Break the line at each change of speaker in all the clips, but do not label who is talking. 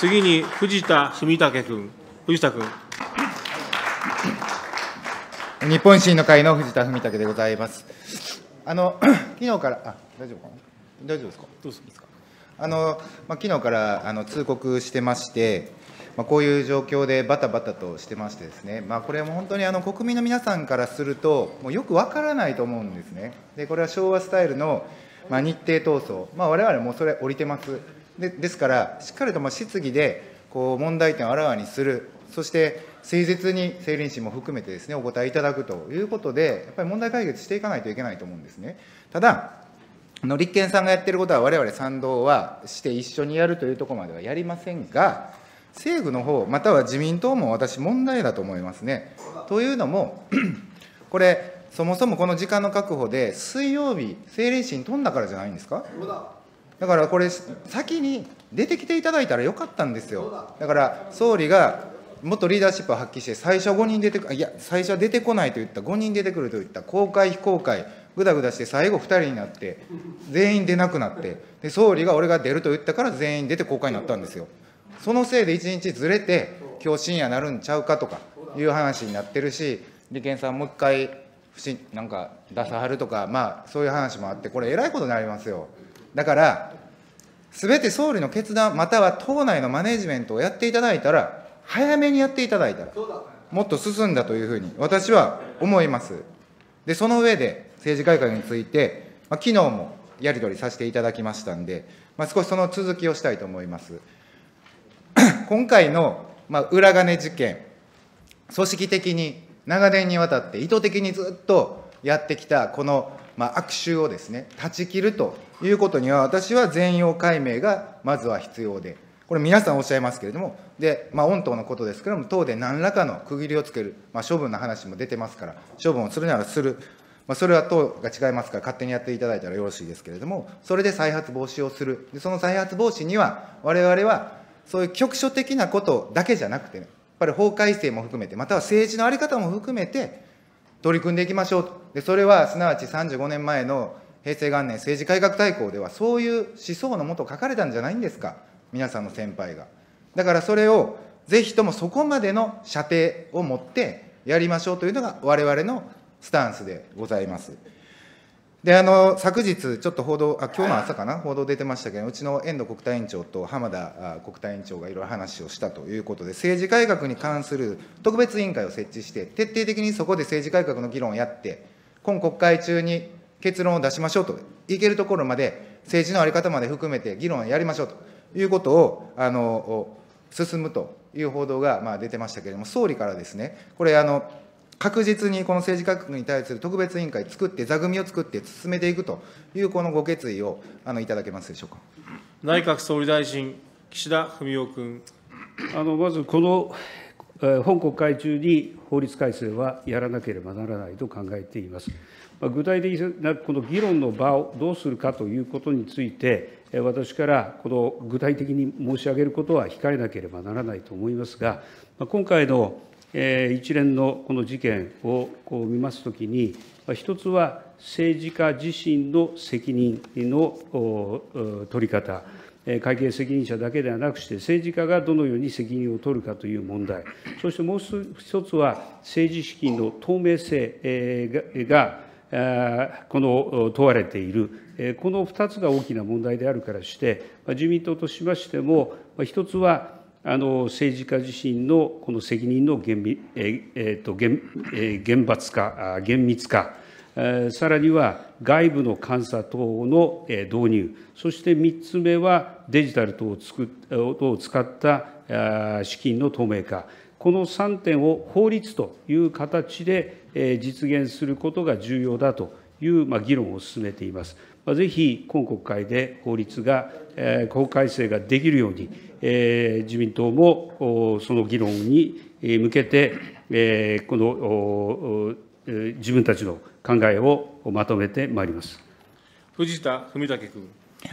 次に藤田文武君、藤田君。日本維新の会の藤田文武でございます。あの 昨日からあ大丈夫かな大丈夫ですかどうするんですか。あのまあ昨日からあの通告してまして。まあ、こういう状況でバタバタとしてましてですね、まあ、これも本当にあの国民の皆さんからすると、もうよくわからないと思うんですね。で、これは昭和スタイルの、まあ、日程闘争、まあ、われもそれ降りてます。でですから、しっかりとまあ質疑でこう問題点をあらわにする、そして誠実に政倫審も含めてですね、お答えいただくということで、やっぱり問題解決していかないといけないと思うんですね。ただ、の立憲さんがやってることは、われわれ賛同はして一緒にやるというところまではやりませんが、政府の方または自民党も私、問題だと思いますね。というのも、これ、そもそもこの時間の確保で、水曜日、政令審飛んだからじゃないんですか。だからこれ、先に出てきていただいたらよかったんですよ。だから総理がもっとリーダーシップを発揮して、最初5人出ていや、最初は出てこないと言った、5人出てくると言った、公開、非公開、ぐだぐだして、最後2人になって、全員出なくなって、で総理が俺が出ると言ったから、全員出て公開になったんですよ。そのせいで1日ずれて、今日深夜なるんちゃうかとかいう話になってるし、利権さん、もう一回、なんか出さはるとか、まあ、そういう話もあって、これ、えらいことになりますよ。だから、すべて総理の決断、または党内のマネジメントをやっていただいたら、早めにやっていただいたら、もっと進んだというふうに、私は思います。で、その上で、政治改革について、まあ、昨日もやり取りさせていただきましたんで、まあ、少しその続きをしたいと思います。今回の、まあ、裏金事件、組織的に長年にわたって意図的にずっとやってきたこの悪臭をですね、断ち切るということには、私は全容解明がまずは必要で、これ皆さんおっしゃいますけれども、で、まあ、御党のことですけれども、党で何らかの区切りをつける、まあ、処分の話も出てますから、処分をするならする、まあ、それは党が違いますから、勝手にやっていただいたらよろしいですけれども、それで再発防止をする、でその再発防止には、われわれはそういう局所的なことだけじゃなくてね、やっぱり法改正も含めて、または政治の在り方も含めて、取り組んでいきましょうと。でそれはすなわち35年前の平成元年政治改革大綱ではそういう思想のもと書かれたんじゃないんですか皆さんの先輩が。だからそれをぜひともそこまでの射程を持ってやりましょうというのが我々のスタンスでございます。であの昨日、ちょっと報道あ、今日の朝かな、報道出てましたけど、うちの遠藤国対委員長と浜田国対委員長がいろいろ話をしたということで、政治改革に関する特別委員会を設置して、徹底的にそこで政治改革の議論をやって、今国会中に結論を出しましょうと、いけるところまで、政治の在り方まで含めて議論をやりましょうということをあの進むという報道がまあ出てましたけれども、総理からですね、これあの、確実にこの政治改革に対する特別委員会作って、座組を作って進めていくという、このご決意をあのいただけますでしょうか内閣総理大
臣、岸田文雄
君。あのまずこの本国会中に法律改正はやらなければならないと考えています。具体的なこの議論の場をどうするかということについて、私からこの具体的に申し上げることは控えなければならないと思いますが、今回の一連のこの事件を見ますときに、一つは政治家自身の責任の取り方、会計責任者だけではなくして、政治家がどのように責任を取るかという問題、そしてもう一つは、政治資金の透明性がこの問われている、この2つが大きな問題であるからして、自民党としましても、一つは政治家自身のこの責任の厳罰化、厳密化、さらには外部の監査等の導入、そして3つ目はデジタル等を使った資金の透明化、この3点を法律という形で実現することが重要だという議論を進めています。ぜひ今国会で法律が、法改正ができるように、自民党もその議論に向けて、この自分たちの考えをまとめてまいります
藤田文武君。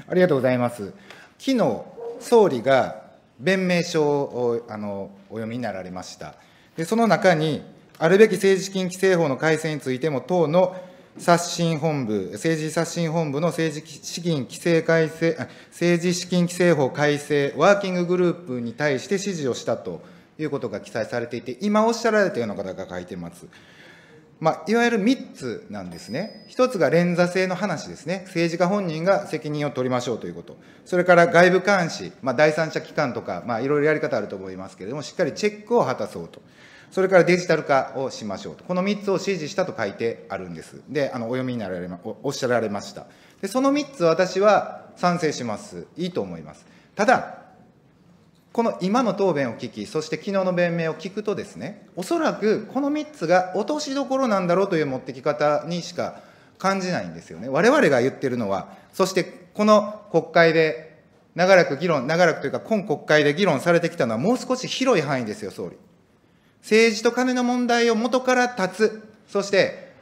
ありがとうございます。昨日総理が
弁明書をあのお読みになられました。でその中に、あるべき政治資金規正法の改正についても、党の刷新本部、政治刷新本部の政治資金規正改正、政治資金規法改正ワーキンググループに対して指示をしたということが記載されていて、今おっしゃられたような方が書いてます。まあ、いわゆる3つなんですね。1つが連座制の話ですね。政治家本人が責任を取りましょうということ。それから外部監視、まあ、第三者機関とか、まあ、いろいろやり方あると思いますけれども、しっかりチェックを果たそうと。それからデジタル化をしましょうと、この3つを指示したと書いてあるんです。で、あのお読みになられま、おっしゃられました。で、その3つ、私は賛成します。いいと思います。ただ、この今の答弁を聞き、そして昨日の弁明を聞くとですね、おそらくこの3つが落としどころなんだろうという持ってき方にしか感じないんですよね。我々が言ってるのは、そしてこの国会で長らく議論、長らくというか今国会で議論されてきたのはもう少し広い範囲ですよ、総理。政治と金の問題を元から断つ、そして、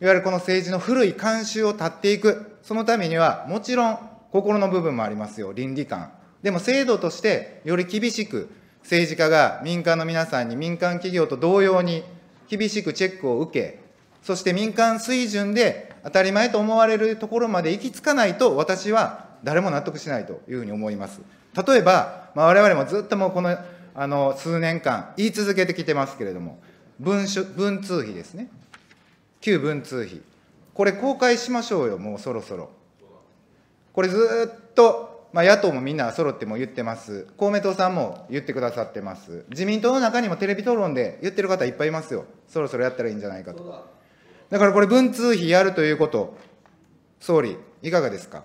いわゆるこの政治の古い慣習を断っていく、そのためには、もちろん心の部分もありますよ、倫理観。でも制度として、より厳しく、政治家が民間の皆さんに、民間企業と同様に、厳しくチェックを受け、そして民間水準で当たり前と思われるところまで行き着かないと、私は誰も納得しないというふうに思います。例えば、まあ、我々もずっともうこのあの数年間言い続けてきてますけれども、文書文通費ですね、旧文通費、これ公開しましょうよ、もうそろそろ。これずっと、まあ、野党もみんな揃っても言ってます、公明党さんも言ってくださってます、自民党の中にもテレビ討論で言ってる方いっぱいいますよ、そろそろやったらいいんじゃないかと。だからこれ、文通費やるということ、総理、いかがですか。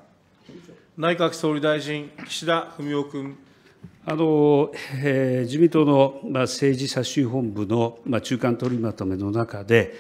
内閣総理大臣、岸田文雄君。
自民党の政治刷新本部の中間取りまとめの中で、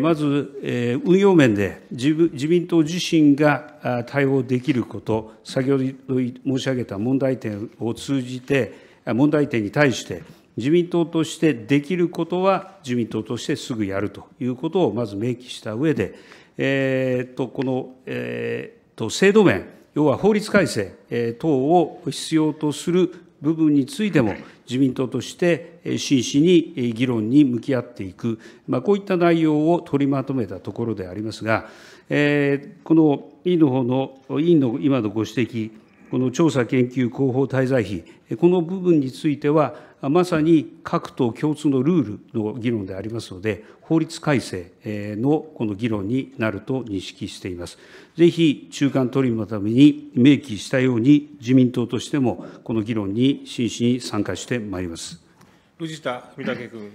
まず運用面で自民党自身が対応できること、先ほど申し上げた問題点を通じて、問題点に対して、自民党としてできることは自民党としてすぐやるということをまず明記した上で、えー、とこの、えー、と制度面、要は法律改正等を必要とする部分についても、自民党として真摯に議論に向き合っていく、まあ、こういった内容を取りまとめたところでありますが、えー、この委員の方の、委員の今のご指摘、この調査研究広報滞在費、この部分については、まさに各党共通のルールの議論でありますので、法律改正のこの議論になると認識しています。ぜひ、中間取りのために明記したように、自民党としてもこの議論に真摯に参加してまいります藤田文武
君。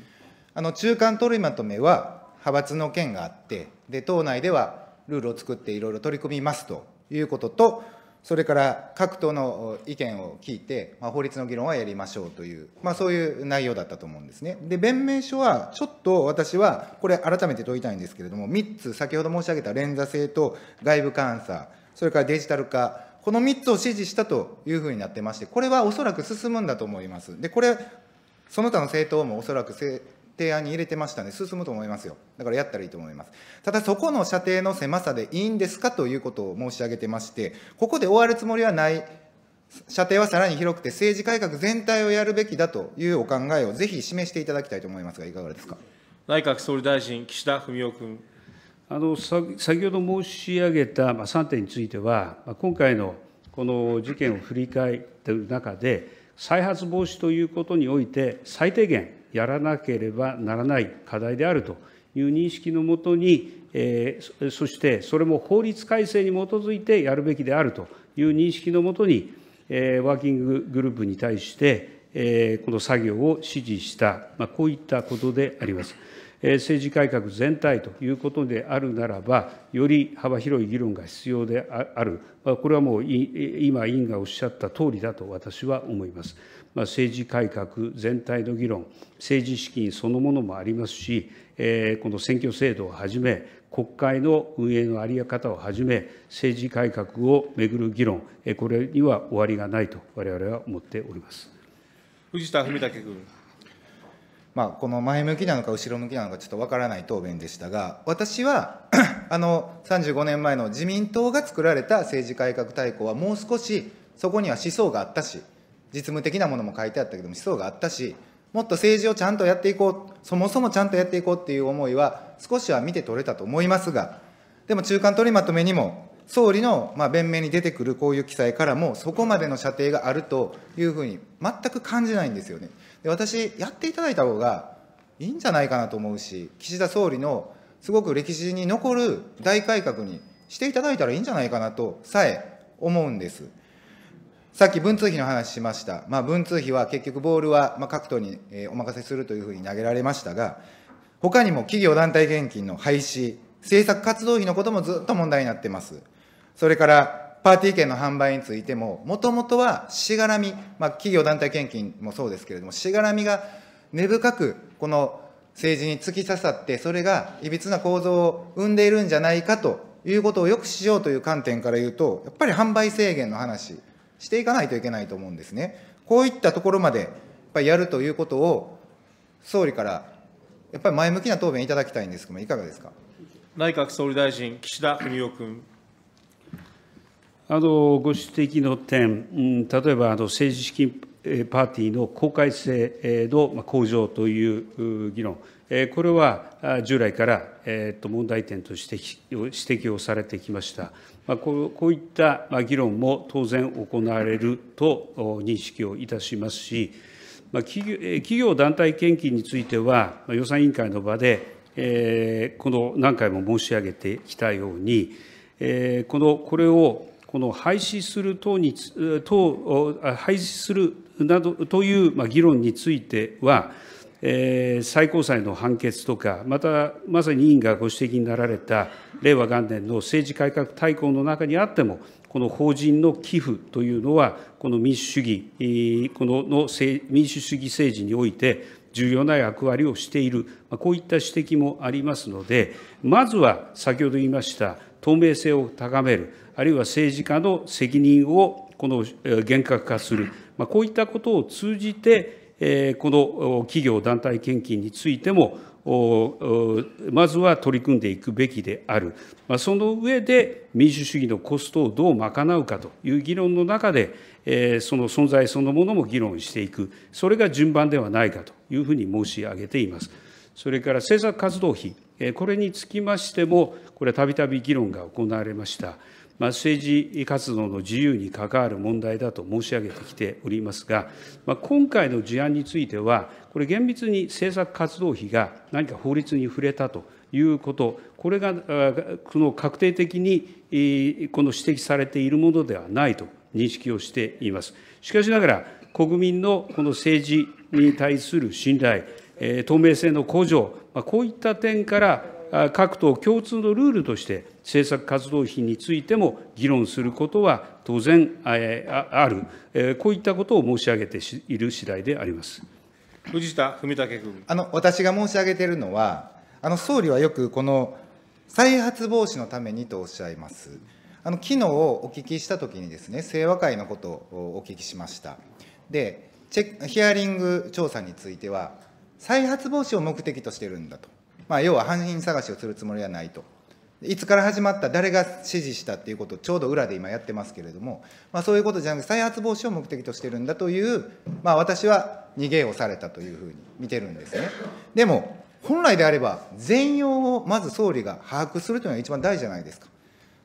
あの中間取りまとめは、派閥の件があってで、党内ではルールを作っていろいろ取り組みますということと、それから各党の意見を聞いて、まあ、法律の議論はやりましょうという、まあ、そういう内容だったと思うんですね。で、弁明書は、ちょっと私は、これ、改めて問いたいんですけれども、3つ、先ほど申し上げた連座制と外部監査、それからデジタル化、この3つを指示したというふうになってまして、これはおそらく進むんだと思います。で、これ、その他の政党もおそらく提案に入れてましたね、進むと思いますよ。だからやったらいいと思います。ただ、そこの射程の狭さでいいんですかということを申し上げてまして、ここで終わるつもりはない、射程はさらに広くて、政治改革全体をやるべきだというお考えをぜひ示していただきたいと思いますが、いかがですか。内閣総理大臣、岸田文雄君。
あの先ほど申し上げた3点については、今回のこの事件を振り返っている中で、再発防止ということにおいて、最低限、やらなければならない課題であるという認識のもとに、そしてそれも法律改正に基づいてやるべきであるという認識のもとに、ワーキンググループに対して、この作業を指示した、こういったことであります。政治改革全体ということであるならば、より幅広い議論が必要である、これはもう今、委員がおっしゃった通りだと私は思います。政治改革全体の議論、政治資金そのものもありますし、この選挙制度をはじめ、国会の運営の在り方をはじめ、政治改革をめぐる議論、これには終わりがないと、われわれは思っております
藤田文武君。まあ、この前向きなのか後ろ向きなのかちょっとわからない答弁でしたが、私は あの35年前の自民党が作られた政治改革大綱は、もう少しそこには思想があったし、実務的なものも書いてあったけども思想があったしもっと政治をちゃんとやっていこうそもそもちゃんとやっていこうっていう思いは少しは見て取れたと思いますがでも中間取りまとめにも総理のまあ弁明に出てくるこういう記載からもそこまでの射程があるというふうに全く感じないんですよね。で私やっていただいた方がいいんじゃないかなと思うし岸田総理のすごく歴史に残る大改革にしていただいたらいいんじゃないかなとさえ思うんです。さっき文通費の話しました、まあ、文通費は結局、ボールはまあ各党にお任せするというふうに投げられましたが、他にも企業団体献金の廃止、政策活動費のこともずっと問題になってます。それからパーティー券の販売についても、もともとはしがらみ、まあ、企業団体献金もそうですけれども、しがらみが根深く、この政治に突き刺さって、それがいびつな構造を生んでいるんじゃないかということをよくしようという観点から言うと、やっぱり販売制限の話、していかないといけないと思うんですね。こういったところまでやっぱりやるということを、総理からやっぱり前向きな答弁いただきたいんですけども、いかがですか
内閣総理大臣、岸田文雄君。
あのご指摘の点、うん、例えばあの政治資金パーティーの公開性の向上という議論、これは従来から問題点として指摘をされてきました。こういった議論も当然行われると認識をいたしますし、企業団体献金については、予算委員会の場で、この何回も申し上げてきたように、このこれをこの廃止する等に等廃止するなどという議論については、最高裁の判決とか、またまさに委員がご指摘になられた令和元年の政治改革大綱の中にあっても、この法人の寄付というのは、この民主主義、このの民主主義政治において、重要な役割をしている、こういった指摘もありますので、まずは先ほど言いました、透明性を高める、あるいは政治家の責任をこの厳格化する、こういったことを通じて、えこの企業団体献金についても、まずは取り組んでいくべきである、その上で民主主義のコストをどう賄うかという議論の中で、その存在そのものも議論していく、それが順番ではないかというふうに申し上げています。それから政策活動費、これにつきましても、これはたびたび議論が行われました。政治活動の自由に関わる問題だと申し上げてきておりますが、今回の事案については、これ、厳密に政策活動費が何か法律に触れたということ、これが確定的にこの指摘されているものではないと認識をしています。しかしながら、国民のこの政治に対する信頼、透明性の向上、こういった点から、各党共通のルールとして政策活動費についても議論することは当然ある、こういったことを申し上げている次第であります
藤田文武君
あの私が申し上げているのは、あの総
理はよくこの再発防止のためにとおっしゃいます。あの昨日お聞きしたときにですね、清和会のことをお聞きしました。で、チェヒアリング調査については、再発防止を目的としてるんだと。まあ、要は犯人探しをするつもりはないと。いつから始まった、誰が指示したっていうことをちょうど裏で今やってますけれども、まあ、そういうことじゃなくて、再発防止を目的としてるんだという、まあ、私は逃げをされたというふうに見てるんですね。でも、本来であれば、全容をまず総理が把握するというのが一番大事じゃないですか。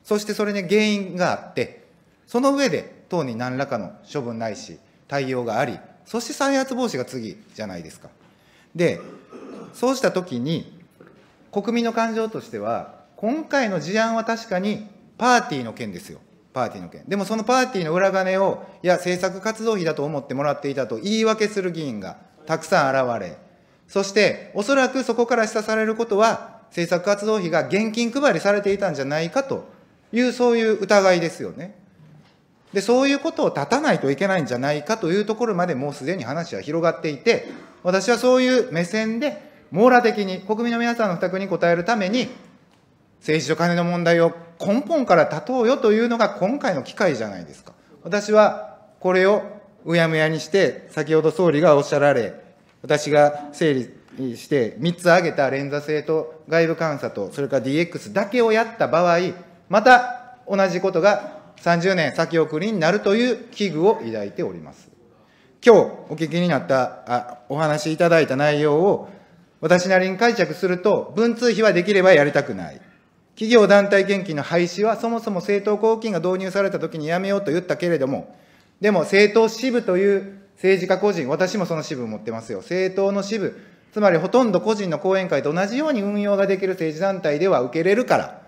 そしてそれに原因があって、その上で党に何らかの処分ないし、対応があり、そして再発防止が次じゃないですか。で、そうしたときに、国民の感情としては、今回の事案は確かにパーティーの件ですよ、パーティーの件。でもそのパーティーの裏金を、いや、政策活動費だと思ってもらっていたと言い訳する議員がたくさん現れ、そしておそらくそこから示唆されることは、政策活動費が現金配りされていたんじゃないかという、そういう疑いですよね。で、そういうことを断たないといけないんじゃないかというところまでもうすでに話は広がっていて、私はそういう目線で、網羅的に、国民の皆さんの負託に応えるために、政治と金の問題を根本から断とうよというのが今回の機会じゃないですか。私はこれをうやむやにして、先ほど総理がおっしゃられ、私が整理して、3つ挙げた連座制と外部監査と、それから DX だけをやった場合、また同じことが30年先送りになるという危惧を抱いております。今日お聞きになった、あお話しいただいた内容を私なりに解釈すると、文通費はできればやりたくない。企業団体献金の廃止は、そもそも政党公金が導入されたときにやめようと言ったけれども、でも政党支部という政治家個人、私もその支部を持ってますよ。政党の支部、つまりほとんど個人の講演会と同じように運用ができる政治団体では受けれるから、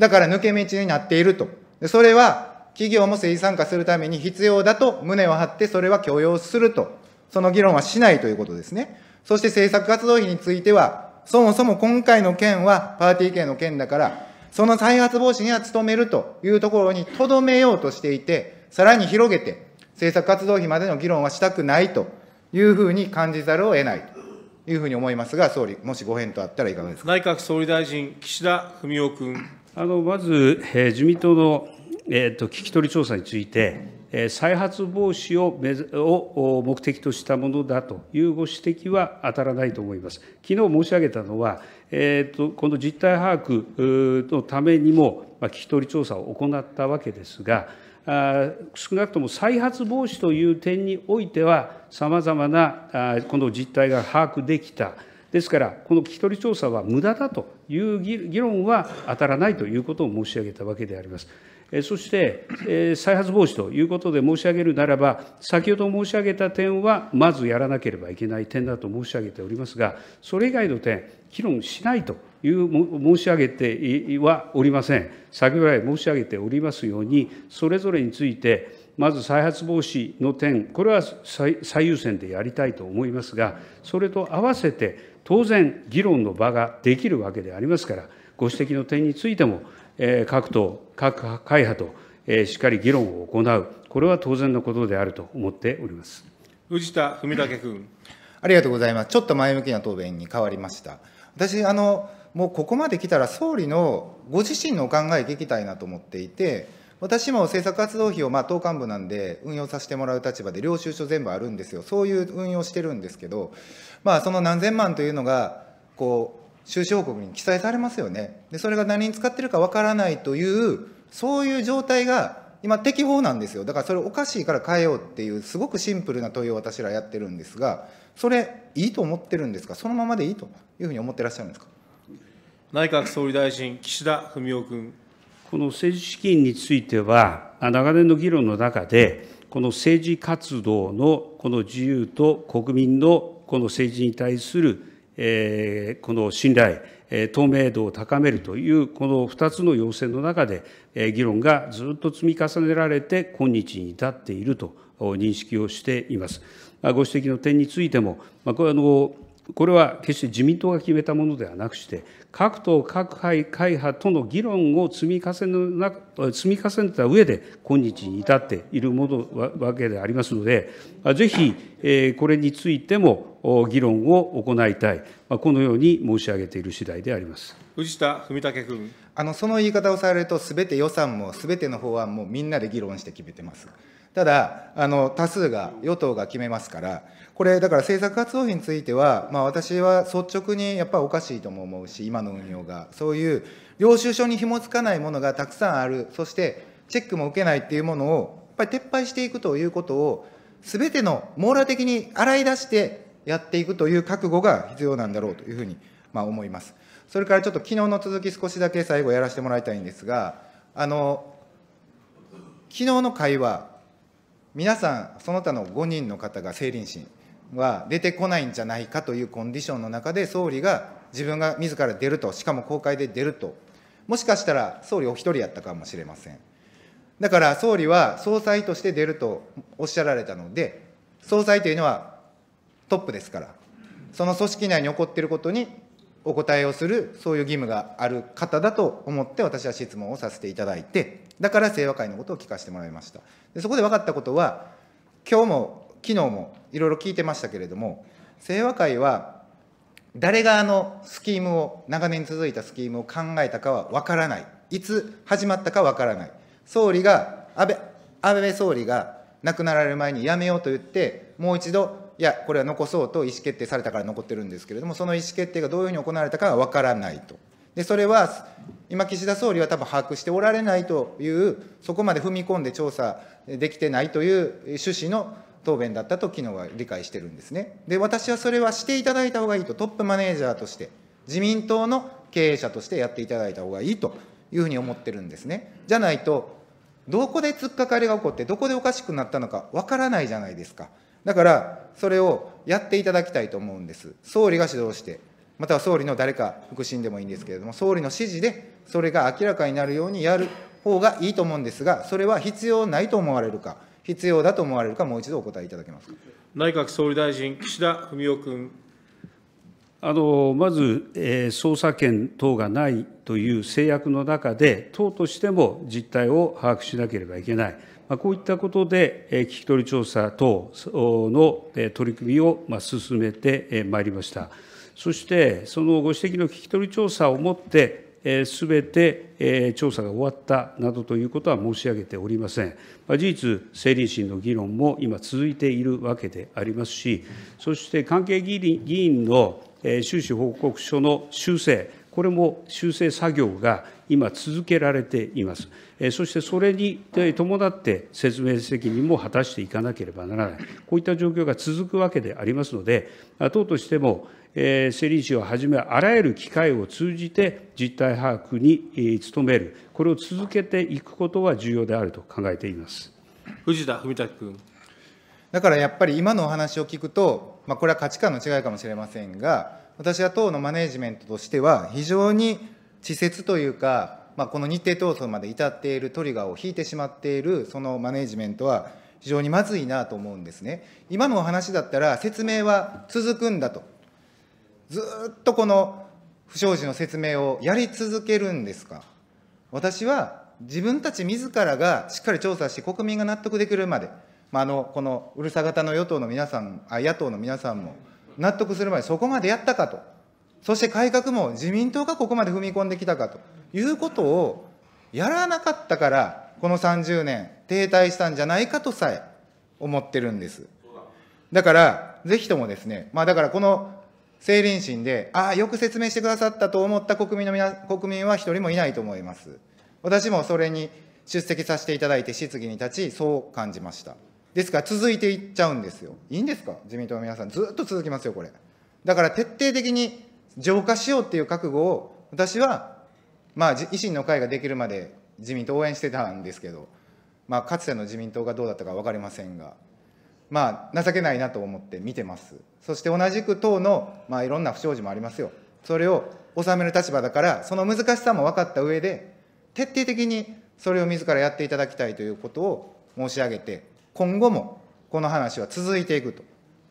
だから抜け道になっていると。でそれは企業も政治参加するために必要だと胸を張ってそれは許容すると。その議論はしないということですね。そして政策活動費については、そもそも今回の件はパーティー券の件だから、その再発防止には努めるというところにとどめようとしていて、さらに広げて、政策活動費までの議論はしたくないというふうに感じざるを得ないというふうに思いますが、総理、もしご返答あったらいかがですか
内閣総理大臣、岸田文雄君。
あのまず、えー、自民党の、えーと、と聞き取り調査について、再発防止を目的としたものだというご指摘は当たらないと思います。昨日申し上げたのは、この実態把握のためにも、聞き取り調査を行ったわけですが、少なくとも再発防止という点においては、さまざまなこの実態が把握できた。ですから、この聞き取り調査は無駄だという議論は当たらないということを申し上げたわけであります。そして、再発防止ということで申し上げるならば、先ほど申し上げた点は、まずやらなければいけない点だと申し上げておりますが、それ以外の点、議論しないという申し上げてはおりません。先ほど来申し上げておりますように、それぞれについて、まず再発防止の点、これは最優先でやりたいと思いますが、それと合わせて、当然、議論の場ができるわけでありますから、ご指摘の点についても、各党、各会派としっかり議論を行う、これは当然のことであると思っております
藤田文武君。ありがとうございます。ちょっと前向きな答弁に変わりました。私あのもうここまで来たら総理のご自身のお考え聞きたいなと思っていて、私も政策活動費を、まあ、党幹部なんで運用させてもらう立場で、領収書全部あるんですよ、そういう運用してるんですけど、まあ、その何千万というのが、こう、収支報告に記載されますよね。で、それが何に使ってるかわからないという、そういう状態が今適法なんですよ。だからそれおかしいから変えようっていう、すごくシンプルな問いを私らやってるんですが、それいいと思ってるんですかそのままでいいというふうに思ってらっしゃるんですか
内閣総理大臣、岸田文雄君。
この政治資金については、長年の議論の中で、この政治活動のこの自由と国民のこの政治に対するえこの信頼、透明度を高めるというこの2つの要請の中で議論がずっと積み重ねられて今日に至っていると認識をしています。ご指摘の点についても、これはこれは決して自民党が決めたものではなくして、各党、各派、会派との議論を積み重ね積み重ねた上で、今日に至っているものわけでありますので、ぜひ、これについても、議論を行いたい、このように申し上げている次第であります
藤田文武君
あの。その言い方をされると、すべて予算もすべての法案もみんなで議論して決めてます。ただあの、多数が、与党が決めますから、これ、だから政策活動費については、まあ、私は率直にやっぱりおかしいとも思うし、今の運用が、そういう領収書に紐付かないものがたくさんある、そしてチェックも受けないっていうものを、やっぱり撤廃していくということを、すべての網羅的に洗い出して、やっていくという覚悟が必要なんだろうというふうに、まあ、思います。それからちょっと昨日の続き、少しだけ最後やらせてもらいたいんですが、あの昨日の会話、皆さん、その他の5人の方が政倫審は出てこないんじゃないかというコンディションの中で、総理が自分が自ら出ると、しかも公開で出ると、もしかしたら総理お一人やったかもしれません。だから総理は総裁として出るとおっしゃられたので、総裁というのはトップですから、その組織内に起こっていることにお答えをする、そういう義務がある方だと思って、私は質問をさせていただいて、だから清和会のことを聞かせてもらいました。でそこで分かったことは、今日も昨日もいろいろ聞いてましたけれども、清和会は、誰があのスキームを、長年続いたスキームを考えたかは分からない、いつ始まったか分からない、総理が安倍安倍総理が亡くなられる前にやめようと言って、もう一度いや、これは残そうと意思決定されたから残ってるんですけれども、その意思決定がどういうふうに行われたかは分からないと。でそれは今、岸田総理は多分把握しておられないという、そこまで踏み込んで調査できてないという趣旨の答弁だったと、昨日は理解してるんですね。で、私はそれはしていただいた方がいいと、トップマネージャーとして、自民党の経営者としてやっていただいた方がいいというふうに思ってるんですね。じゃないと、どこで突っかかりが起こって、どこでおかしくなったのか分からないじゃないですか。だから、それをやっていただきたいと思うんです。総理が指導して、または総理の誰か、副審でもいいんですけれども、総理の指示で、それが明らかになるようにやる方がいいと思うんですが、それは必要ないと思われるか、必要だと思われるか、もう一度お答えいただけますか
内閣総理
大臣、岸田文雄君。
あのまず、えー、捜査権等がないという制約の中で、党としても実態を把握しなければいけない。こういったことで聞き取り調査等の取り組みを進めてまいりました。そして、そのご指摘の聞き取り調査をもって、すべて調査が終わったなどということは申し上げておりません。事実、成林審の議論も今続いているわけでありますし、そして関係議員の収支報告書の修正、これも修正作業が今、続けられています。そしてそれに伴って説明責任も果たしていかなければならない、こういった状況が続くわけでありますので、党としても、えー、競をはじめ、あらゆる機会を通じて実態把握に努める、これを続けていくことは重要であると考えています藤田文武君。
だからやっぱり今のお話を聞くと、まあ、これは価値観の違いかもしれませんが、私は党のマネジメントとしては、非常に稚拙というか、まあ、この日程闘争まで至っているトリガーを引いてしまっているそのマネジメントは非常にまずいなと思うんですね。今のお話だったら説明は続くんだと。ずっとこの不祥事の説明をやり続けるんですか。私は自分たち自らがしっかり調査して国民が納得できるまで、まあ、あのこのうるさ型の与党の皆さんあ野党の皆さんも納得するまでそこまでやったかと。そして改革も自民党がここまで踏み込んできたかということをやらなかったから、この30年、停滞したんじゃないかとさえ思ってるんです。だから、ぜひともですね、まあだからこの政倫審で、ああ、よく説明してくださったと思った国民の皆国民は一人もいないと思います。私もそれに出席させていただいて質疑に立ち、そう感じました。ですから続いていっちゃうんですよ。いいんですか自民党の皆さん。ずっと続きますよ、これ。だから徹底的に浄化しようっていう覚悟を私は、まあ、維新の会ができるまで自民党応援してたんですけど、まあ、かつての自民党がどうだったか分かりませんが、まあ、情けないなと思って見てます。そして同じく党の、まあ、いろんな不祥事もありますよ。それを収める立場だから、その難しさも分かった上で、徹底的にそれを自らやっていただきたいということを申し上げて、今後もこの話は続いていくと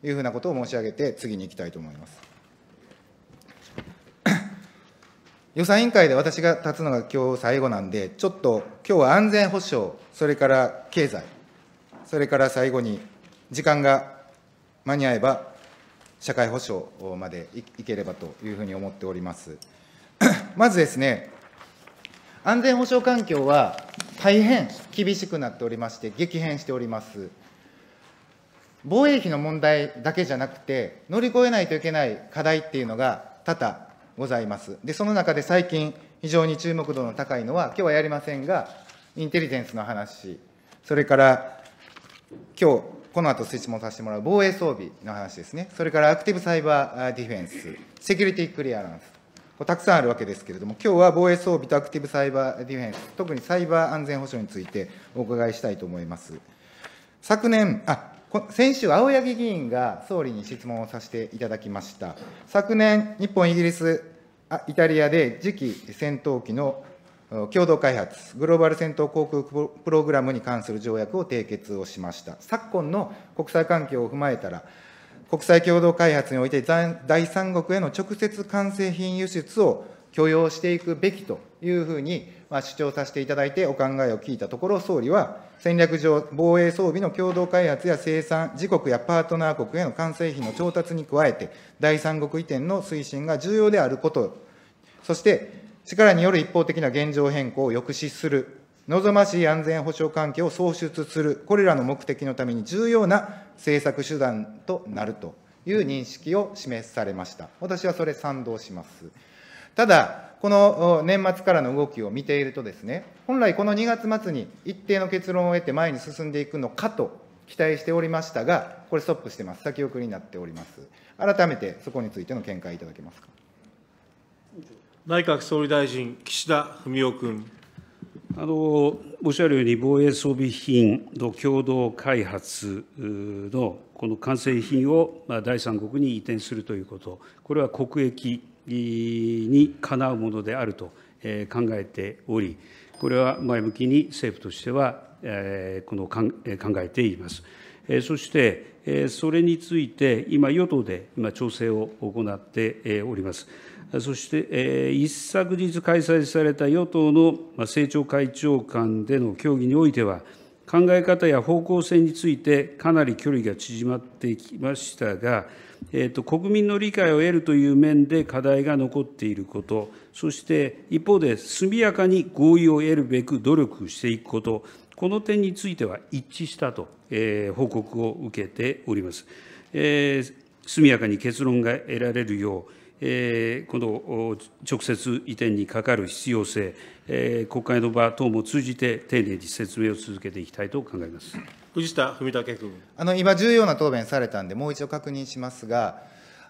いうふうなことを申し上げて、次に行きたいと思います。予算委員会で私が立つのが今日最後なんで、ちょっと今日は安全保障、それから経済、それから最後に時間が間に合えば社会保障までいければというふうに思っております。まずですね、安全保障環境は大変厳しくなっておりまして、激変しております。防衛費の問題だけじゃなくて、乗り越えないといけない課題っていうのが多々ございます。で、その中で最近、非常に注目度の高いのは、今日はやりませんが、インテリジェンスの話、それから今日この後質問させてもらう防衛装備の話ですね、それからアクティブサイバーディフェンス、セキュリティクリアランス、こたくさんあるわけですけれども、今日は防衛装備とアクティブサイバーディフェンス、特にサイバー安全保障についてお伺いしたいと思います。昨年あ先週、青柳議員が総理に質問をさせていただきました。昨年、日本、イギリスイタリアで次期戦闘機の共同開発、グローバル戦闘航空プログラムに関する条約を締結をしました。昨今の国際環境を踏まえたら、国際共同開発において第三国への直接完成品輸出を許容していくべきというふうにまあ、主張させていただいて、お考えを聞いたところ、総理は、戦略上、防衛装備の共同開発や生産、自国やパートナー国への完成費の調達に加えて、第三国移転の推進が重要であること、そして、力による一方的な現状変更を抑止する、望ましい安全保障環境を創出する、これらの目的のために重要な政策手段となるという認識を示されました。私はそれ賛同します。ただ、この年末からの動きを見ているとですね、本来この2月末に一定の結論を得て前に進んでいくのかと期待しておりましたが、これストップしてます。先送りになっております。改めてそこについての見解いただけますか。
内閣総理大臣、岸田文雄君。
あのおっしゃるように、防衛装備品の共同開発のこの完成品を第三国に移転するということ、これは国益にかなうものであると考えており、これは前向きに政府としてはこの考えています。そして、それについて、今、与党で今調整を行っております。そして、一昨日開催された与党の政調会長間での協議においては、考え方や方向性についてかなり距離が縮まってきましたが、国民の理解を得るという面で課題が残っていること、そして一方で速やかに合意を得るべく努力していくこと、この点については一致したと、えー、報告を受けております。えー、速やかに結論が得られるよう、えー、この直接移転にかかる必要性、えー、国会の場等も通じて丁寧に説明を続けていきたいと考えます。藤田文武君
あの今、重要な答弁されたんで、もう一度確認しますが、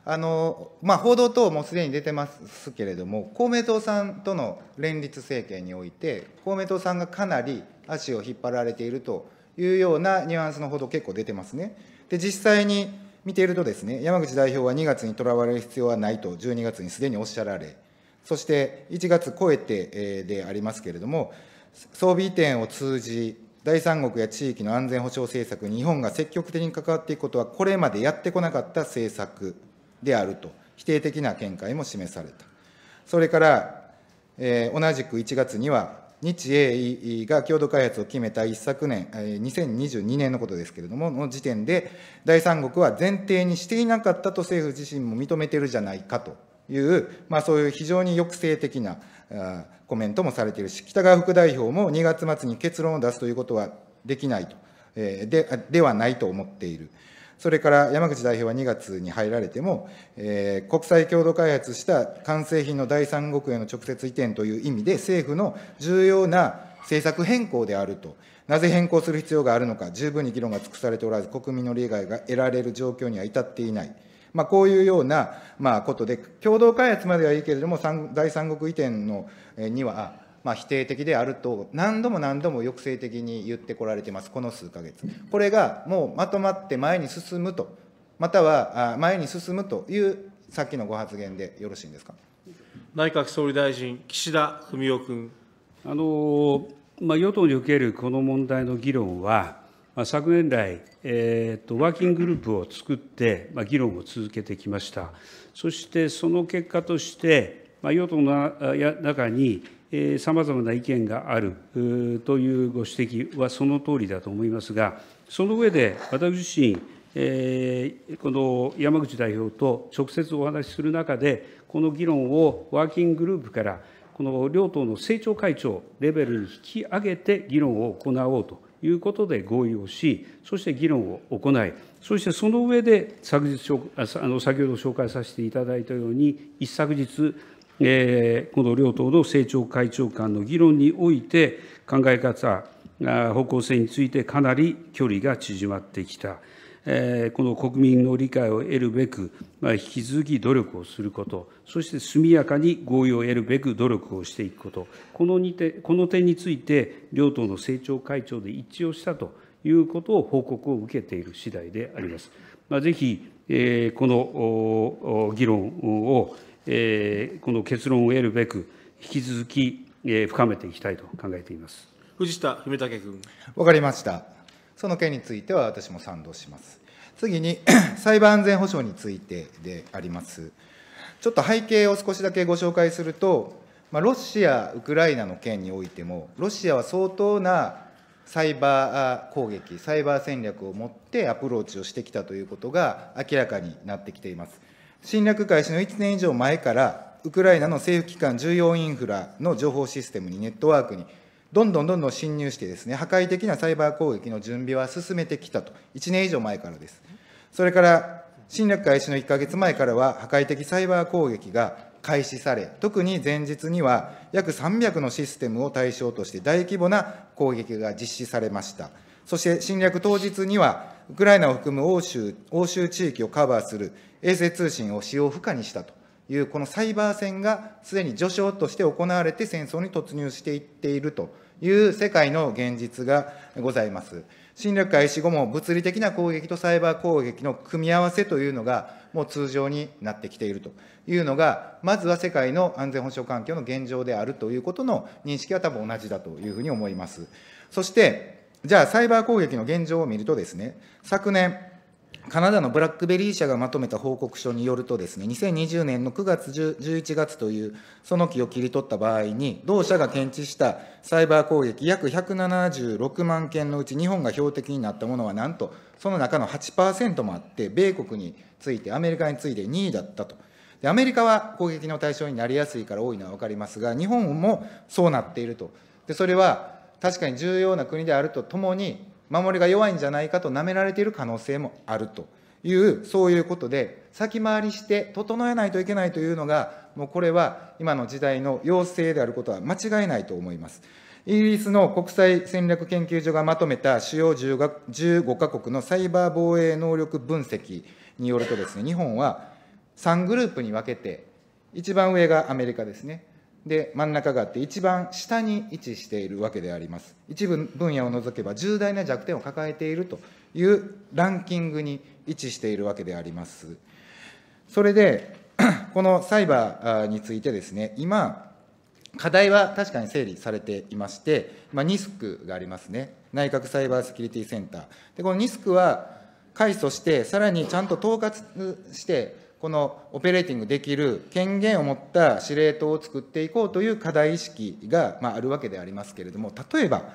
あのまあ、報道等もすでに出てますけれども、公明党さんとの連立政権において、公明党さんがかなり足を引っ張られているというようなニュアンスの報道、結構出てますね。で実際に見ているとですね、山口代表は2月にとらわれる必要はないと、12月にすでにおっしゃられ、そして1月超えてでありますけれども、装備移転を通じ、第三国や地域の安全保障政策に日本が積極的に関わっていくことは、これまでやってこなかった政策であると、否定的な見解も示された。それから、えー、同じく1月には、日英が共同開発を決めた一昨年、2022年のことですけれども、の時点で、第三国は前提にしていなかったと政府自身も認めてるじゃないかという、まあ、そういう非常に抑制的なコメントもされているし、北川副代表も2月末に結論を出すということはできないと、えでではないと思っている。それから山口代表は2月に入られても、えー、国際共同開発した完成品の第三国への直接移転という意味で、政府の重要な政策変更であると、なぜ変更する必要があるのか、十分に議論が尽くされておらず、国民の利害が得られる状況には至っていない。まあ、こういうような、まあ、ことで、共同開発まではいいけれども、第三国移転のには、まあ、否定的であると、何度も何度も抑制的に言ってこられてます、この数か月。これがもうまとまって前に進むと、または前に進むという、さっきのご発言でよろしいんですか。
内閣総理大臣、岸田文雄君。
あのまあ、与党におけるこの問題の議論は、昨年来、えーと、ワーキンググループを作って、議論を続けてきました。そしてその結果として、与党の中に、さまざまな意見があるというご指摘はその通りだと思いますが、その上で私自身、えー、この山口代表と直接お話しする中で、この議論をワーキンググループから、この両党の政調会長レベルに引き上げて議論を行おうということで合意をし、そして議論を行い、そしてその上で昨日あの先ほど紹介させていただいたように、一昨日、えー、この両党の政調会長間の議論において、考え方、方向性についてかなり距離が縮まってきた。この国民の理解を得るべく、引き続き努力をすること、そして速やかに合意を得るべく努力をしていくこと、この点この点について、両党の政調会長で一致をしたということを報告を受けている次第であります。まあ、ぜひ、えこの議論を、えこの結論を得るべく、引き続き、え深めていきたいと考えています。
藤田文武君。わかりました。その件については私も賛同します。次に、サイバー安全保障についてであります。ちょっと背景を少しだけご紹介すると、まあ、ロシア、ウクライナの件においても、ロシアは相当なサイバー攻撃、サイバー戦略を持ってアプローチをしてきたということが明らかになってきています。侵略開始の1年以上前から、ウクライナの政府機関、重要インフラの情報システムに、ネットワークにどんどんどんどん侵入してですね、破壊的なサイバー攻撃の準備は進めてきたと、1年以上前からです。それから、侵略開始の1か月前からは、破壊的サイバー攻撃が開始され、特に前日には約300のシステムを対象として大規模な攻撃が実施されました。そして侵略当日には、ウクライナを含む欧州欧州地域をカバーする衛星通信を使用不可にしたと。いうこのサイバー戦がすでに序章として行われて戦争に突入していっているという世界の現実がございます。侵略開始後も物理的な攻撃とサイバー攻撃の組み合わせというのがもう通常になってきているというのが、まずは世界の安全保障環境の現状であるということの認識は多分同じだというふうに思います。そして、じゃあサイバー攻撃の現状を見るとですね、昨年、カナダのブラックベリー社がまとめた報告書によるとですね、2020年の9月、11月というその期を切り取った場合に、同社が検知したサイバー攻撃約176万件のうち、日本が標的になったものはなんと、その中の8%もあって、米国について、アメリカについて2位だったと。でアメリカは攻撃の対象になりやすいから多いのは分かりますが、日本もそうなっていると。でそれは確かに重要な国であるとともに、守りが弱いんじゃないかと舐められている可能性もあるという、そういうことで、先回りして整えないといけないというのが、もうこれは今の時代の要請であることは間違いないと思います。イギリスの国際戦略研究所がまとめた主要15か国のサイバー防衛能力分析によるとですね、日本は3グループに分けて、一番上がアメリカですね、で、真ん中があって、一番下に位置しているわけであります。一部分野を除けば重大な弱点を抱えているというランキングに位置しているわけであります。それで、このサイバーについてですね、今、課題は確かに整理されていまして、まあ、ニスクがありますね、内閣サイバーセキュリティセンター。でこのニスクは、改組して、さらにちゃんと統括して、このオペレーティングできる権限を持った司令塔を作っていこうという課題意識が、まあ、あるわけでありますけれども、例えば、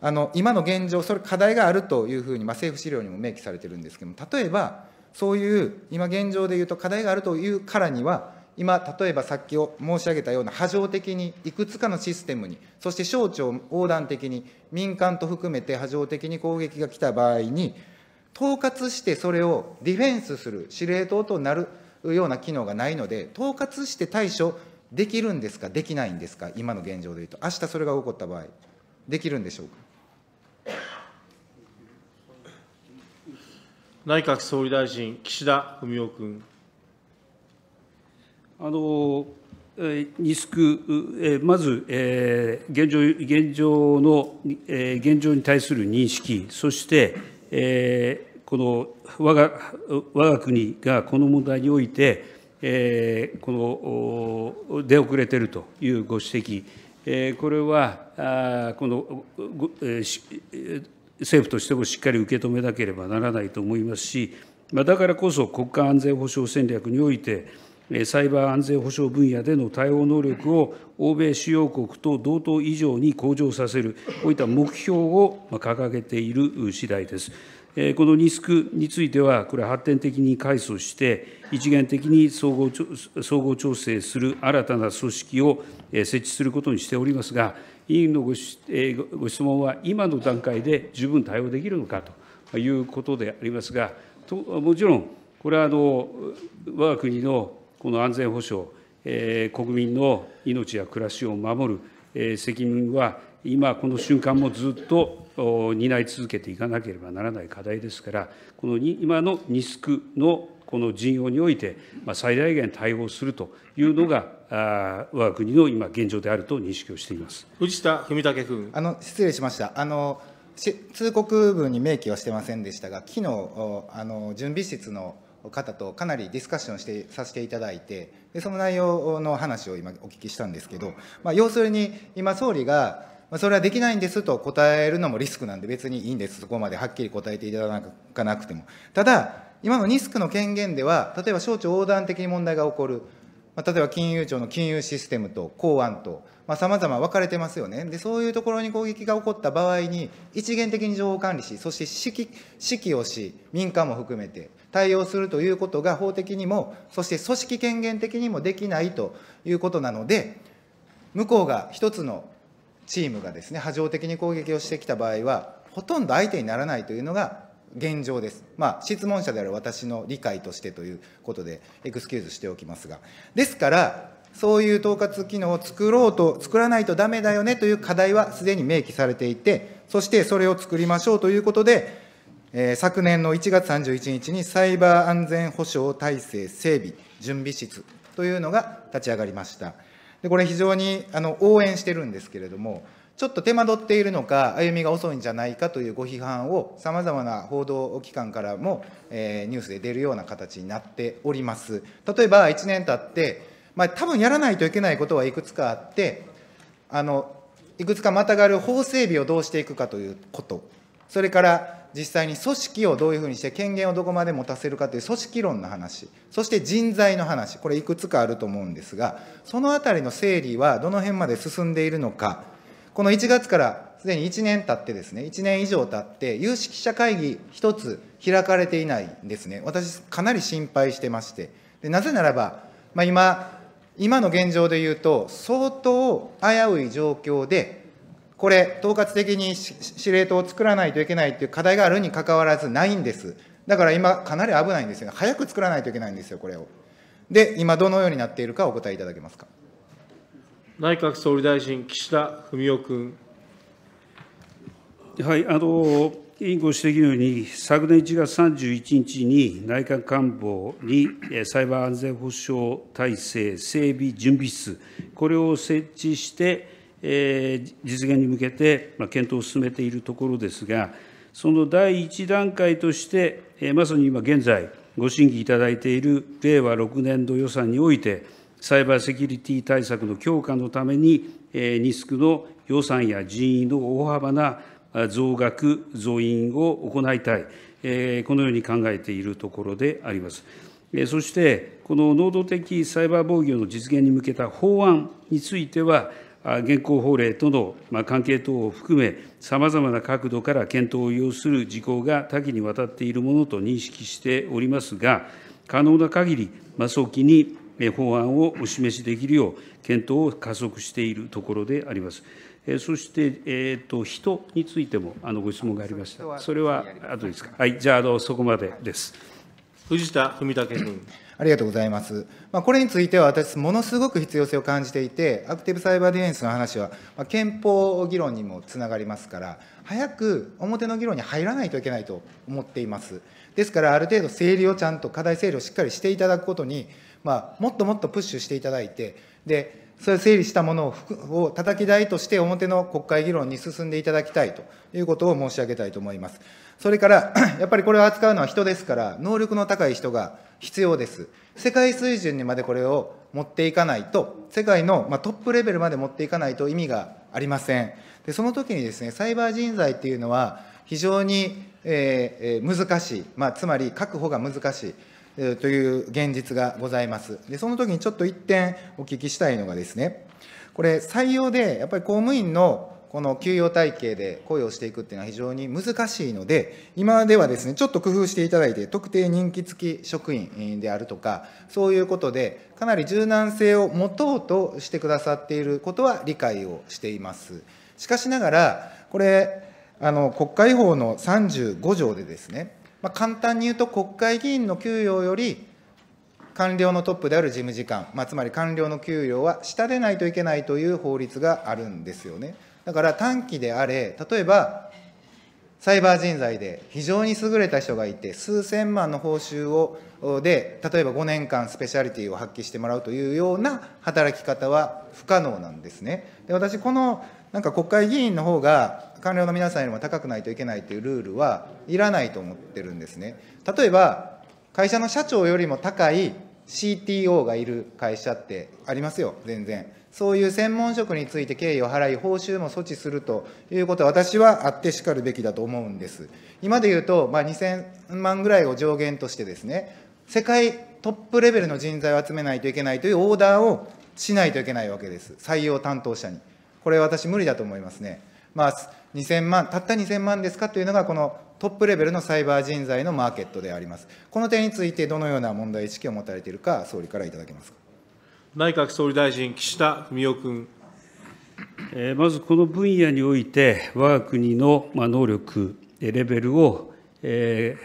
あの今の現状、それ、課題があるというふうに、まあ、政府資料にも明記されてるんですけども、例えば、そういう今現状でいうと課題があるというからには、今、例えばさっきを申し上げたような波状的にいくつかのシステムに、そして省庁横断的に民間と含めて波状的に攻撃が来た場合に、統括してそれをディフェンスする司令塔となるような機能がないので、統括して対処できるんですか、できないんですか、今の現状でいうと、明日それが起こった場合、できるんでしょうか。内閣総理大臣、岸田文雄
君。
あのリスク、まず現状現状の現状に対する認識、そしてこの我が我が国がこの問題において、この出遅れているというご指摘、これはこの政府としてもしっかり受け止めなければならないと思いますし、だからこそ国家安全保障戦略において、サイバー安全保障分野での対応能力を欧米主要国と同等以上に向上させる、こういった目標を掲げている次第です。このリスクについては、これ、発展的に開祖して、一元的に総合総合調整する新たな組織を設置することにしておりますが、委員のごしご質問は、今の段階で十分対応できるのかということでありますが、ともちろん、これはあの我が国のこの安全保障、国民の命や暮らしを守る責任は、今この瞬間もずっと担い続けていかなければならない課題ですから、この今のリスクのこの陣容において、最大限対応するというのが、我が国の今、現状であると認識をしています
藤田文武君あの失礼しましたあの、通告文に明記はしてませんでしたが、昨日あの準備室の方とかなりディスカッションしてさせていただいてでその内容の話を今お聞きしたんですけど、まあ、要するに今総理がそれはできないんですと答えるのもリスクなんで別にいいんですそこまではっきり答えていただかなくてもただ今のリスクの権限では例えば省庁横断的に問題が起こるまあ、例えば金融庁の金融システムと公安と、さまざ、あ、ま分かれてますよねで、そういうところに攻撃が起こった場合に、一元的に情報管理し、そして指揮指揮をし、民間も含めて、対応するということが法的にも、そして組織権限的にもできないということなので、向こうが一つのチームがですね、波状的に攻撃をしてきた場合は、ほとんど相手にならないというのが現状です。まあ、質問者である私の理解としてということで、エクスキューズしておきますが。ですから、そういう統括機能を作ろうと、作らないとだめだよねという課題はすでに明記されていて、そしてそれを作りましょうということで、昨年の1月31日にサイバー安全保障体制整備準備室というのが立ち上がりました。でこれ非常にあの応援してるんですけれども、ちょっと手間取っているのか、歩みが遅いんじゃないかというご批判を、さまざまな報道機関からも、えー、ニュースで出るような形になっております。例えば1年経って、まあ多分やらないといけないことはいくつかあって、あのいくつかまたがる法整備をどうしていくかということ、それから実際に組織をどういうふうにして権限をどこまで持たせるかという組織論の話そして人材の話これいくつかあると思うんですがそのあたりの整理はどの辺まで進んでいるのかこの1月からすでに1年経ってですね1年以上経って有識者会議1つ開かれていないんですね私かなり心配してましてでなぜならば、まあ今、今今の現状で言うと相当危うい状況でこれ、統括的に司令塔を作らないといけないという課題があるにかかわらずないんです。だから今、かなり危ないんですよね。早く作らないといけないんですよ、これを。で、今、どのようになっているかお答えいただけますか。
内閣総理大臣、岸田文雄君。
はい、あの、委員ご指摘のように、昨年1月31日に内閣官房にサイバー安全保障体制整備準備室、これを設置して、実現に向けて検討を進めているところですが、その第1段階として、まさに今現在、ご審議いただいている令和6年度予算において、サイバーセキュリティ対策の強化のために、ニスクの予算や人員の大幅な増額、増員を行いたい、このように考えているところであります。そして、この能動的サイバー防御の実現に向けた法案については、現行法令との関係等を含め、さまざまな角度から検討を要する事項が多岐にわたっているものと認識しておりますが、可能な限り早期に法案をお示しできるよう、検討を加速しているところであります。そして、えーと、と人についてもあのご質問がありました。それは後ですか。はい、じゃあ、あのそこまでです。藤田文武君。
ありがとうございます。まあ、これについては私、ものすごく必要性を感じていて、アクティブサイバーディフェンスの話は、ま憲法議論にもつながりますから、早く表の議論に入らないといけないと思っています。ですから、ある程度整理をちゃんと、課題整理をしっかりしていただくことに、まあ、もっともっとプッシュしていただいて、で、それを整理したものを叩き台として表の国会議論に進んでいただきたいということを申し上げたいと思います。それから、やっぱりこれを扱うのは人ですから、能力の高い人が必要です。世界水準にまでこれを持っていかないと、世界の、まあ、トップレベルまで持っていかないと意味がありません。でその時にですね、サイバー人材っていうのは、非常に、えー、難しい、まあ、つまり確保が難しい、えー、という現実がございます。で、その時にちょっと一点お聞きしたいのがですね、これ、採用でやっぱり公務員のこの給与体系で雇用していくっていうのは非常に難しいので、今ではですね、ちょっと工夫していただいて、特定任期付き職員であるとか、そういうことで、かなり柔軟性を持とうとしてくださっていることは理解をしています。しかしながら、これ、あの国会法の35条でですね、まあ、簡単に言うと、国会議員の給与より官僚のトップである事務次官、まあ、つまり官僚の給料は下でないといけないという法律があるんですよね。だから短期であれ、例えばサイバー人材で非常に優れた人がいて、数千万の報酬をで、例えば5年間スペシャリティを発揮してもらうというような働き方は不可能なんですね。で私、このなんか国会議員の方が官僚の皆さんよりも高くないといけないというルールはいらないと思ってるんですね。例えば、会社の社長よりも高い CTO がいる会社ってありますよ、全然。そういう専門職について敬意を払い、報酬も措置するということは、私はあってしかるべきだと思うんです。今で言うと、まあ、2000万ぐらいを上限としてですね、世界トップレベルの人材を集めないといけないというオーダーをしないといけないわけです、採用担当者に。これ、私、無理だと思いますね。まあ、2000万、たった2000万ですかというのが、このトップレベルのサイバー人材のマーケットであります。この点について、どのような問題意識を持たれているか、総理からいただけますか。
内閣総理大臣、岸田文雄君。
まずこの分野において、我が国の能力、レベルを、え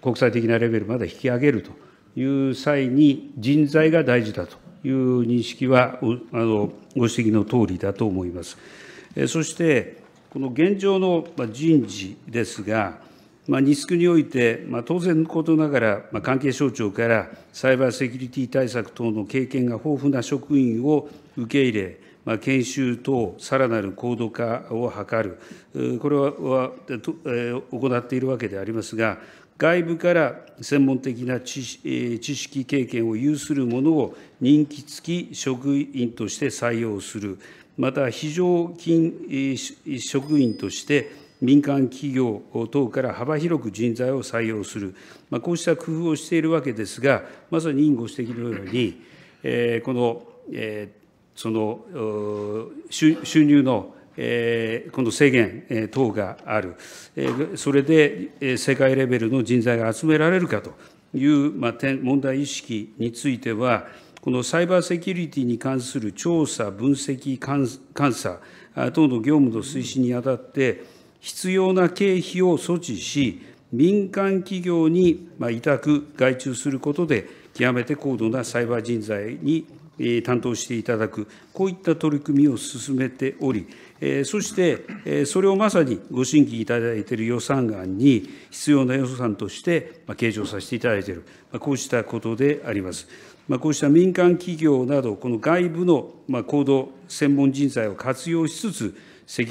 国際的なレベルまで引き上げるという際に、人材が大事だという認識は、あのご指摘の通りだと思います。そして、この現状の人事ですが、リスクにおいて、当然のことながら、関係省庁からサイバーセキュリティ対策等の経験が豊富な職員を受け入れ、研修等、さらなる高度化を図る、これは行っているわけでありますが、外部から専門的な知識経験を有する者を任期付き職員として採用する、また非常勤職員として、民間企業等から幅広く人材を採用する、こうした工夫をしているわけですが、まさに委員ご指摘のように、この、その収入のこの制限等がある、それで世界レベルの人材が集められるかという点、問題意識については、このサイバーセキュリティに関する調査、分析、監査等の業務の推進にあたって、必要な経費を措置し、民間企業に委託、外注することで、極めて高度なサイバー人材に担当していただく、こういった取り組みを進めており、そしてそれをまさにご審議いただいている予算案に必要な予算として計上させていただいている、こうしたことであります。こうした民間企業など、この外部の行動、専門人材を活用しつつ、サイ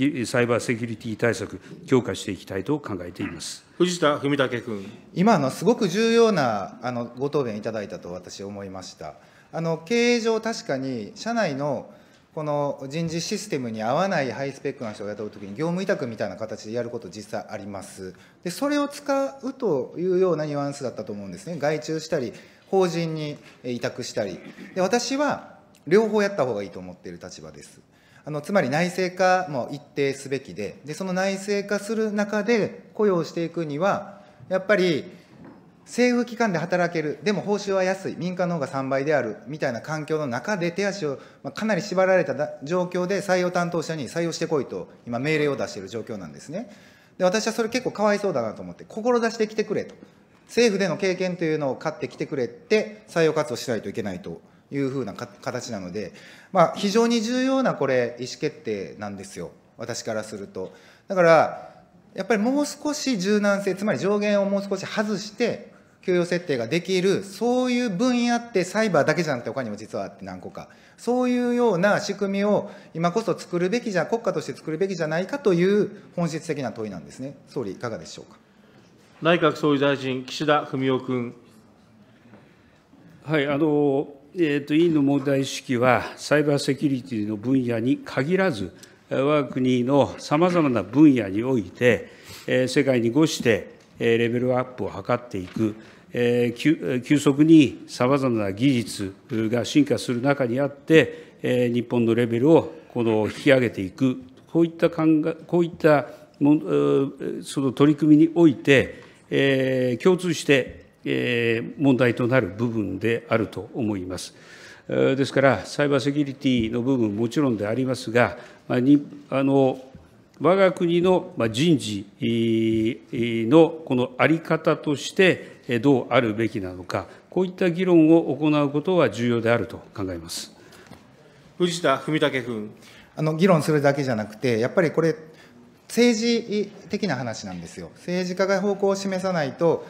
バーセキュリティ対策、強化していきたいと考えています藤田文武君。
今の、すごく重要なあのご答弁いただいたと私、思いました。あの経営上、確かに社内のこの人事システムに合わないハイスペックな人を雇うときに、業務委託みたいな形でやること、実際あります。で、それを使うというようなニュアンスだったと思うんですね、外注したり、法人に委託したり、で私は両方やった方がいいと思っている立場です。あのつまり内製化も一定すべきでで、その内製化する中で雇用していくには、やっぱり政府機関で働ける、でも報酬は安い、民間の方が3倍であるみたいな環境の中で、手足をかなり縛られた状況で、採用担当者に採用してこいと、今、命令を出している状況なんですね。で私はそれ結構かわいそうだなと思って、志で来てくれと、政府での経験というのを買ってきてくれって、採用活動しないといけないと。いうふうな形なので、まあ、非常に重要なこれ意思決定なんですよ私からすると。だからやっぱりもう少し柔軟性つまり上限をもう少し外して給与設定ができるそういう分野ってサイバーだけじゃなくて他にも実はあって何個かそういうような仕組みを今こそ作るべきじゃ国家として作るべきじゃないかという本質的な問いなんですね総理いかがでしょうか
内閣総理大臣岸田文雄君
はいあのえーと、委員の問題意識は、サイバーセキュリティの分野に限らず、我が国のさまざまな分野において、えー、世界にごして、えー、レベルアップを図っていく、えー、急速にさまざまな技術が進化する中にあって、えー、日本のレベルをこの引き上げていく、こういった考えこういったもその取り組みにおいて、えー、共通して、問題となる部分であると思います。ですから、サイバーセキュリティの部分、もちろんでありますが、あの我が国の人事のこの在り方として、どうあるべきなのか、こういった議論を行うことは重要であると考えます藤田文武君あ
の。議論するだけじゃなくて、やっぱりこれ、政治的な話なんですよ。政治家が方向を示さないと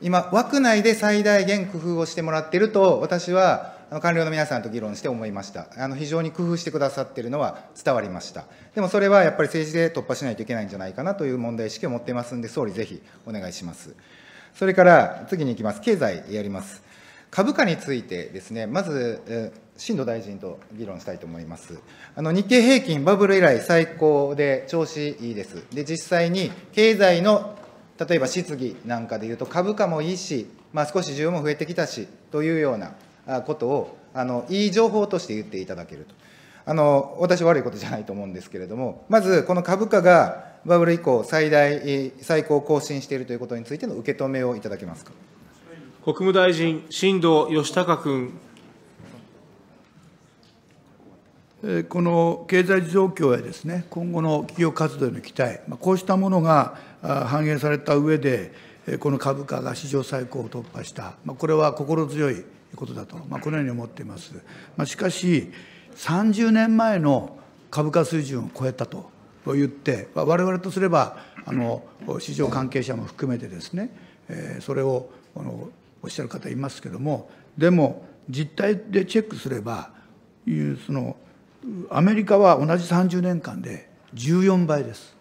今、枠内で最大限工夫をしてもらっていると、私は官僚の皆さんと議論して思いました。あの非常に工夫してくださっているのは伝わりました。でもそれはやっぱり政治で突破しないといけないんじゃないかなという問題意識を持っていますので、総理、ぜひお願いします。それから次に行きます、経済やります。株価についてですね、まず、新藤大臣と議論したいと思います。あの日経平均、バブル以来最高で調子いいです。で、実際に経済の例えば質疑なんかでいうと、株価もいいし、まあ、少し需要も増えてきたしというようなことをあの、いい情報として言っていただけると。あの私、悪いことじゃないと思うんですけれども、まずこの株価がバブル以降、最大、最高更新しているということについての受け止めをいただけますか
国務大臣、新藤義孝君。この経済
状況やですね今後の企業活動への期待、こうしたものが反映された上で、この株価が史上最高を突破した、まあ、これは心強いことだと、まあ、このように思っています。まあ、しかし、30年前の株価水準を超えたと言って、まあ、我々とすれば、あの市場関係者も含めてですね、えー、それをあのおっしゃる方いますけれども、でも、実態でチェックすれば、いうそのアメリカは同じ30年間で14倍です。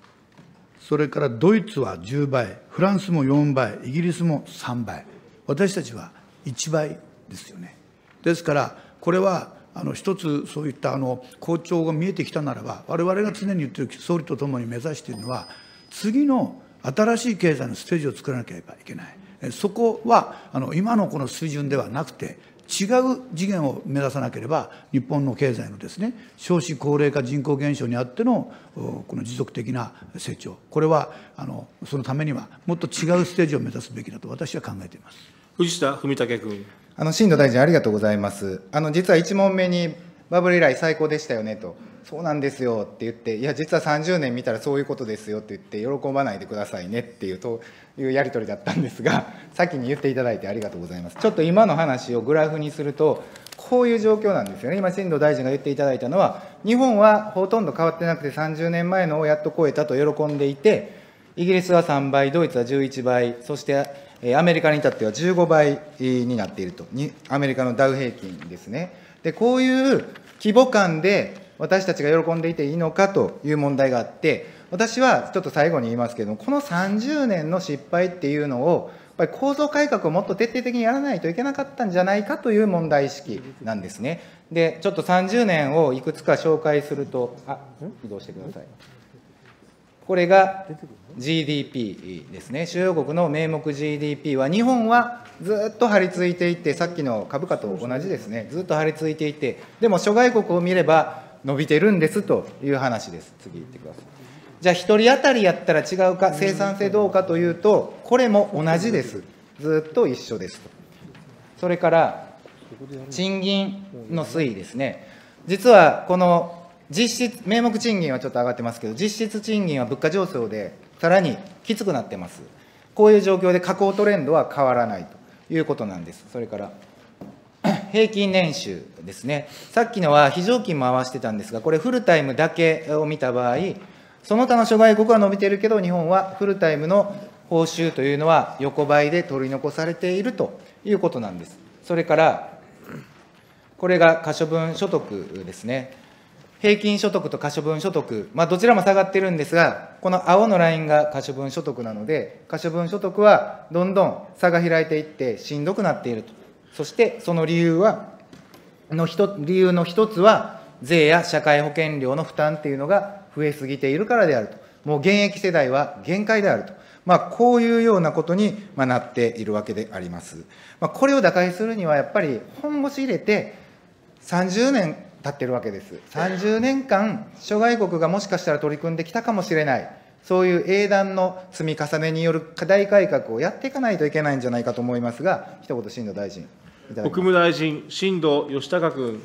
それからドイツは10倍、フランスも4倍、イギリスも3倍、私たちは1倍ですよね。ですから、これはあの一つそういったあの好調が見えてきたならば我々が常に言ってる総理とともに目指しているのは次の新しい経済のステージを作らなければいけないそこはあの今のこの水準ではなくて違う次元を目指さなければ日本の経済のですね少子高齢化人口減少にあってのこの持続的な成長これはあのそのためにはもっと違うステージを目指すべきだと私は考えています
藤田文武君。あの新藤大臣ありがとうございます。あの実は1問目にバブル以来最高でしたよねとそうなんですよって言っていや実は30年見たらそういうことですよって言って喜ばないでくださいねっていうというやり取りだったんですが 先に言っていただいてありがとうございますちょっと今の話をグラフにするとこういう状況なんですよね今新藤大臣が言っていただいたのは日本はほとんど変わってなくて30年前のをやっと超えたと喜んでいてイギリスは3倍ドイツは11倍そしてアメリカに至っては15倍になっていると、アメリカのダウ平均ですね。でこういう規模感で私たちが喜んでいていいのかという問題があって、私はちょっと最後に言いますけれども、この30年の失敗っていうのを、やっぱり構造改革をもっと徹底的にやらないといけなかったんじゃないかという問題意識なんですね。で、ちょっと30年をいくつか紹介すると、あ移動してください。これが GDP ですね、主要国の名目 GDP は、日本はずっと張り付いていて、さっきの株価と同じですね、ずっと張り付いていて、でも諸外国を見れば、伸びてるんですという話です。次行ってください。じゃあ1人当たりやったら違うか、生産性どうかというと、これも同じです。ずっと一緒ですと。それから、賃金の推移ですね。実はこの実質、名目賃金はちょっと上がってますけど、実質賃金は物価上昇でさらにきつくなってます。こういう状況で下降トレンドは変わらないということなんです。それから、平均年収ですね。さっきのは非常勤も合わせてたんですが、これフルタイムだけを見た場合、その他の諸外国は伸びてるけど、日本はフルタイムの報酬というのは横ばいで取り残されているということなんです。それから、これが可処分所得ですね。平均所得と可処分所得、まあ、どちらも下がってるんですが、この青のラインが可処分所得なので、可処分所得はどんどん差が開いていってしんどくなっていると。そしてその理由はの理由の一つは、税や社会保険料の負担っていうのが増えすぎているからであると、もう現役世代は限界であると、まあ、こういうようなことになっているわけであります。まあ、これを打開するには、やっぱり本腰入れて、30年経ってるわけです。30年間、諸外国がもしかしたら取り組んできたかもしれない。そういう英断の積み重ねによる課題改革をやっていかないといけないんじゃないかと思いますが、一言、新藤大臣。国
務大臣、新藤義孝君。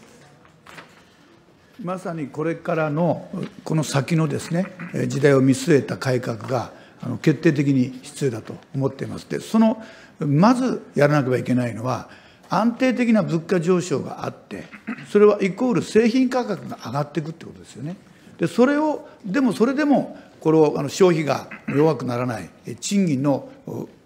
まさにこれからの、
この先のですね、時代を見据えた改革が、あの決定的に必要だと思っています。で、その、まずやらなければいけないのは、安定的な物価上昇があって、それはイコール製品価格が上がっていくってことですよね。で、それを、でもそれでも、これをあの消費が弱くならない、賃金の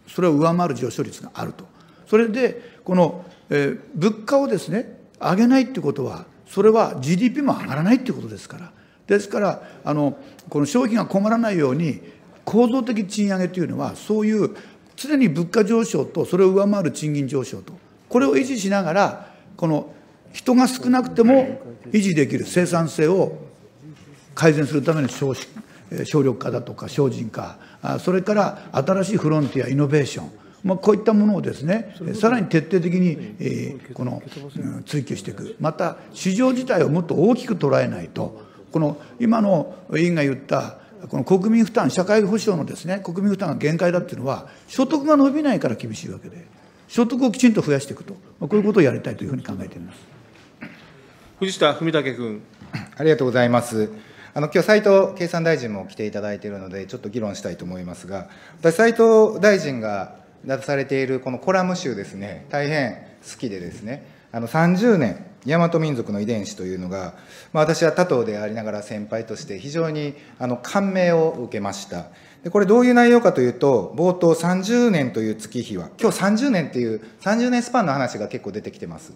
それを上回る上昇率があると。それで、このえー、物価をですね上げないってことはそれは GDP も上がらないってことですからですからあのこの消費が困らないように構造的賃上げというのはそういう常に物価上昇とそれを上回る賃金上昇とこれを維持しながらこの人が少なくても維持できる生産性を改善するための少省力化だとか精進化それから新しいフロンティアイノベーションまあ、こういったものをですねさらに徹底的に、えー、この、追求していくまた市場自体をもっと大きく捉えないとこの今の委員が言ったこの国民負担社会保障のですね国民負担が限界だっていうのは所得が伸びないから厳しいわけで所得をきちんと増やしていくと、こういうことをやりたいというふう
に考えています藤田文武君。
ありがとうございます。あの今日斉藤経産大臣も来ていただいているので、ちょっと議論したいと思いますが、私、斉藤大臣が出されているこのコラム集ですね、大変好きでですね、あの30年、大和民族の遺伝子というのが、まあ、私は他党でありながら先輩として非常にあの感銘を受けましたで。これどういう内容かというと、冒頭30年という月日は、今日30年っていう、30年スパンの話が結構出てきてます。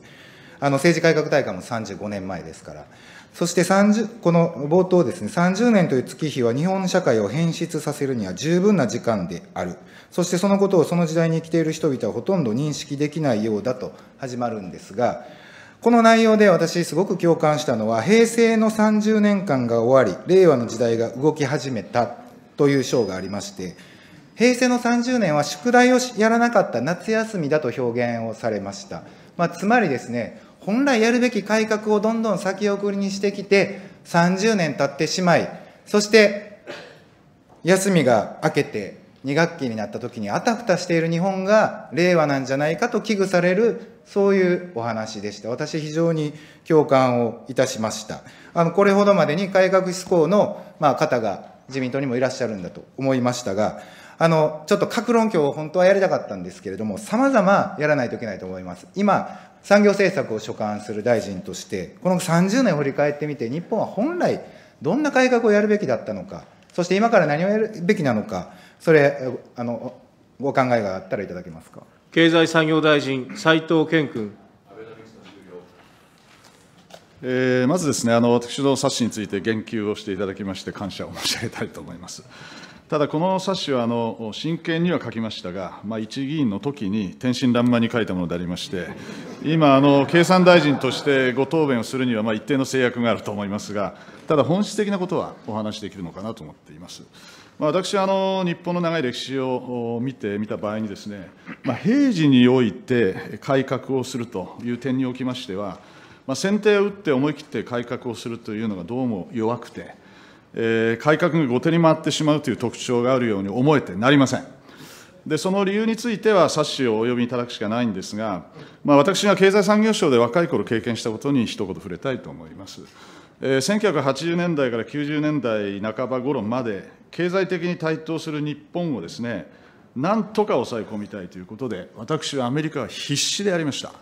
あの政治改革大会も35年前ですから。そして30この冒頭ですね、30年という月日は日本社会を変質させるには十分な時間である、そしてそのことをその時代に生きている人々はほとんど認識できないようだと始まるんですが、この内容で私、すごく共感したのは、平成の30年間が終わり、令和の時代が動き始めたという章がありまして、平成の30年は宿題をやらなかった夏休みだと表現をされました。まあ、つまりですね、本来やるべき改革をどんどん先送りにしてきて、30年経ってしまい、そして休みが明けて2学期になった時にあたふたしている日本が令和なんじゃないかと危惧されるそういうお話でした。私非常に共感をいたしました。あの、これほどまでに改革志向の、まあ、方が自民党にもいらっしゃるんだと思いましたが、あの、ちょっと各論拠を本当はやりたかったんですけれども、様々やらないといけないと思います。今、産業政策を所管する大臣として、この30年を振り返ってみて、日本は本来、どんな改革をやるべきだったのか、そして今から何をやるべきなのか、それ、あのお考えがあったらいただけますか。
経済産業大臣、斉藤健君。
えー、まずですねあの、私の冊子について言及をしていただきまして、感謝を申し上げたいと思います。ただ、この冊子はあの真剣には書きましたが、まあ、一議員の時に天真爛漫に書いたものでありまして、今あの、経産大臣としてご答弁をするには、まあ、一定の制約があると思いますが、ただ、本質的なことはお話しできるのかなと思っています。まあ、私はあの日本の長い歴史を見てみた場合にですね、まあ、平時において改革をするという点におきましては、まあ、先手を打って思い切って改革をするというのがどうも弱くて、えー、改革が後手に回ってしまうという特徴があるように思えてなりません。でその理由については冊子をお呼びいただくしかないんですが、まあ、私が経済産業省で若い頃経験したことに一言触れたいと思います。えー、1980年代から90年代半ば頃まで、経済的に台頭する日本をですね、なんとか抑え込みたいということで、私はアメリカは必死でやりました。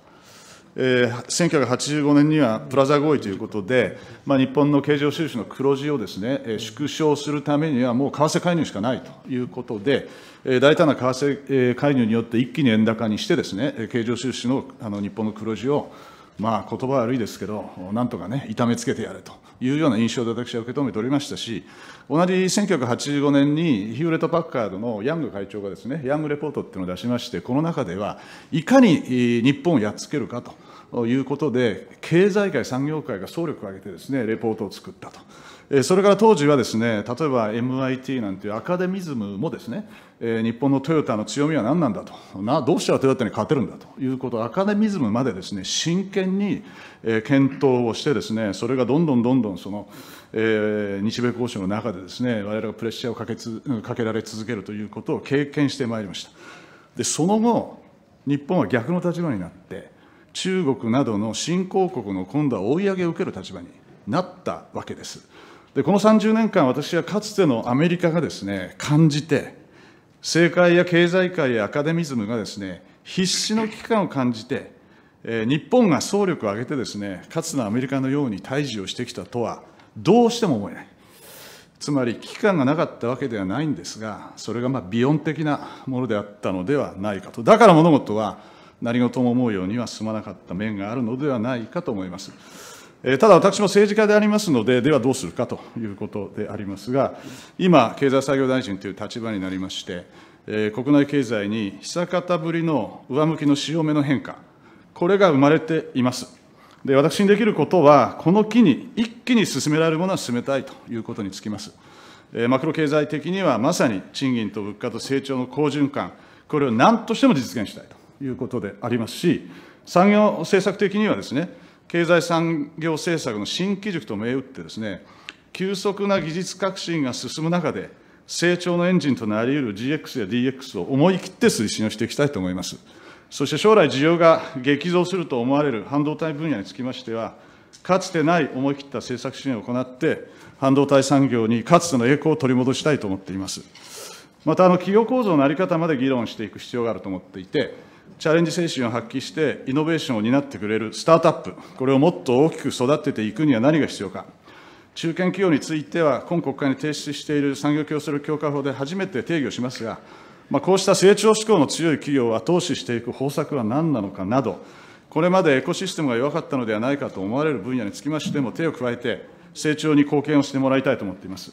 え1985年にはプラザ合意ということで、まあ、日本の経常収支の黒字をですね、え縮小するためには、もう為替介入しかないということで、え大胆な為替、え介入によって一気に円高にして、ですね経常収支のあの日本の黒字を、まあ、言葉悪いですけど、なんとかね、痛めつけてやれというような印象で私は受け止めておりましたし、同じ1985年にヒューレット・パッカードのヤング会長がですね、ヤングレポートっていうのを出しまして、この中では、いかに日本をやっつけるかと。ということで、経済界、産業界が総力を挙げてですね、レポートを作ったと。それから当時はですね、例えば MIT なんていうアカデミズムもですね、日本のトヨタの強みは何なんだと、などうしたらトヨタに勝てるんだということをアカデミズムまでですね、真剣に検討をしてですね、それがどんどんどんどんその、えー、日米交渉の中でですね、我々がプレッシャーをかけつかけられ続けるということを経験してまいりました。で、その後、日本は逆の立場になって、中国などの新興国の今度は追い上げを受ける立場になったわけです。でこの30年間、私はかつてのアメリカがですね感じて、政界や経済界やアカデミズムがですね必死の危機感を感じて、えー、日本が総力を挙げてですねかつてのアメリカのように対峙をしてきたとはどうしても思えない。つまり危機感がなかったわけではないんですが、それがまあ、ビヨン的なものであったのではないかと。だから物事は何事も思うようには進まなかった面があるのではないかと思います。えただ私も政治家でありますので、ではどうするかということでありますが、今、経済産業大臣という立場になりまして、え国内経済に久方ぶりの上向きの潮目の変化、これが生まれています。で私にできることは、この機に、一気に進められるものは進めたいということにつきます。えマクロ経済的には、まさに賃金と物価と成長の好循環、これを何としても実現したいと。いうことでありますし、産業政策的にはですね、経済産業政策の新基軸と銘打ってですね、急速な技術革新が進む中で、成長のエンジンとなり得る GX や DX を思い切って推進をしていきたいと思います。そして将来需要が激増すると思われる半導体分野につきましては、かつてない思い切った政策支援を行って、半導体産業にかつての栄光を取り戻したいと思っています。また、あの企業構造の在り方まで議論していく必要があると思っていて、チャレンジ精神を発揮してイノベーションを担ってくれるスタートアップ、これをもっと大きく育てていくには何が必要か。中堅企業については、今国会に提出している産業競争力強化法で初めて定義をしますが、まあ、こうした成長志向の強い企業を後押ししていく方策は何なのかなど、これまでエコシステムが弱かったのではないかと思われる分野につきましても手を加えて、成長に貢献をしてもらいたいと思っています。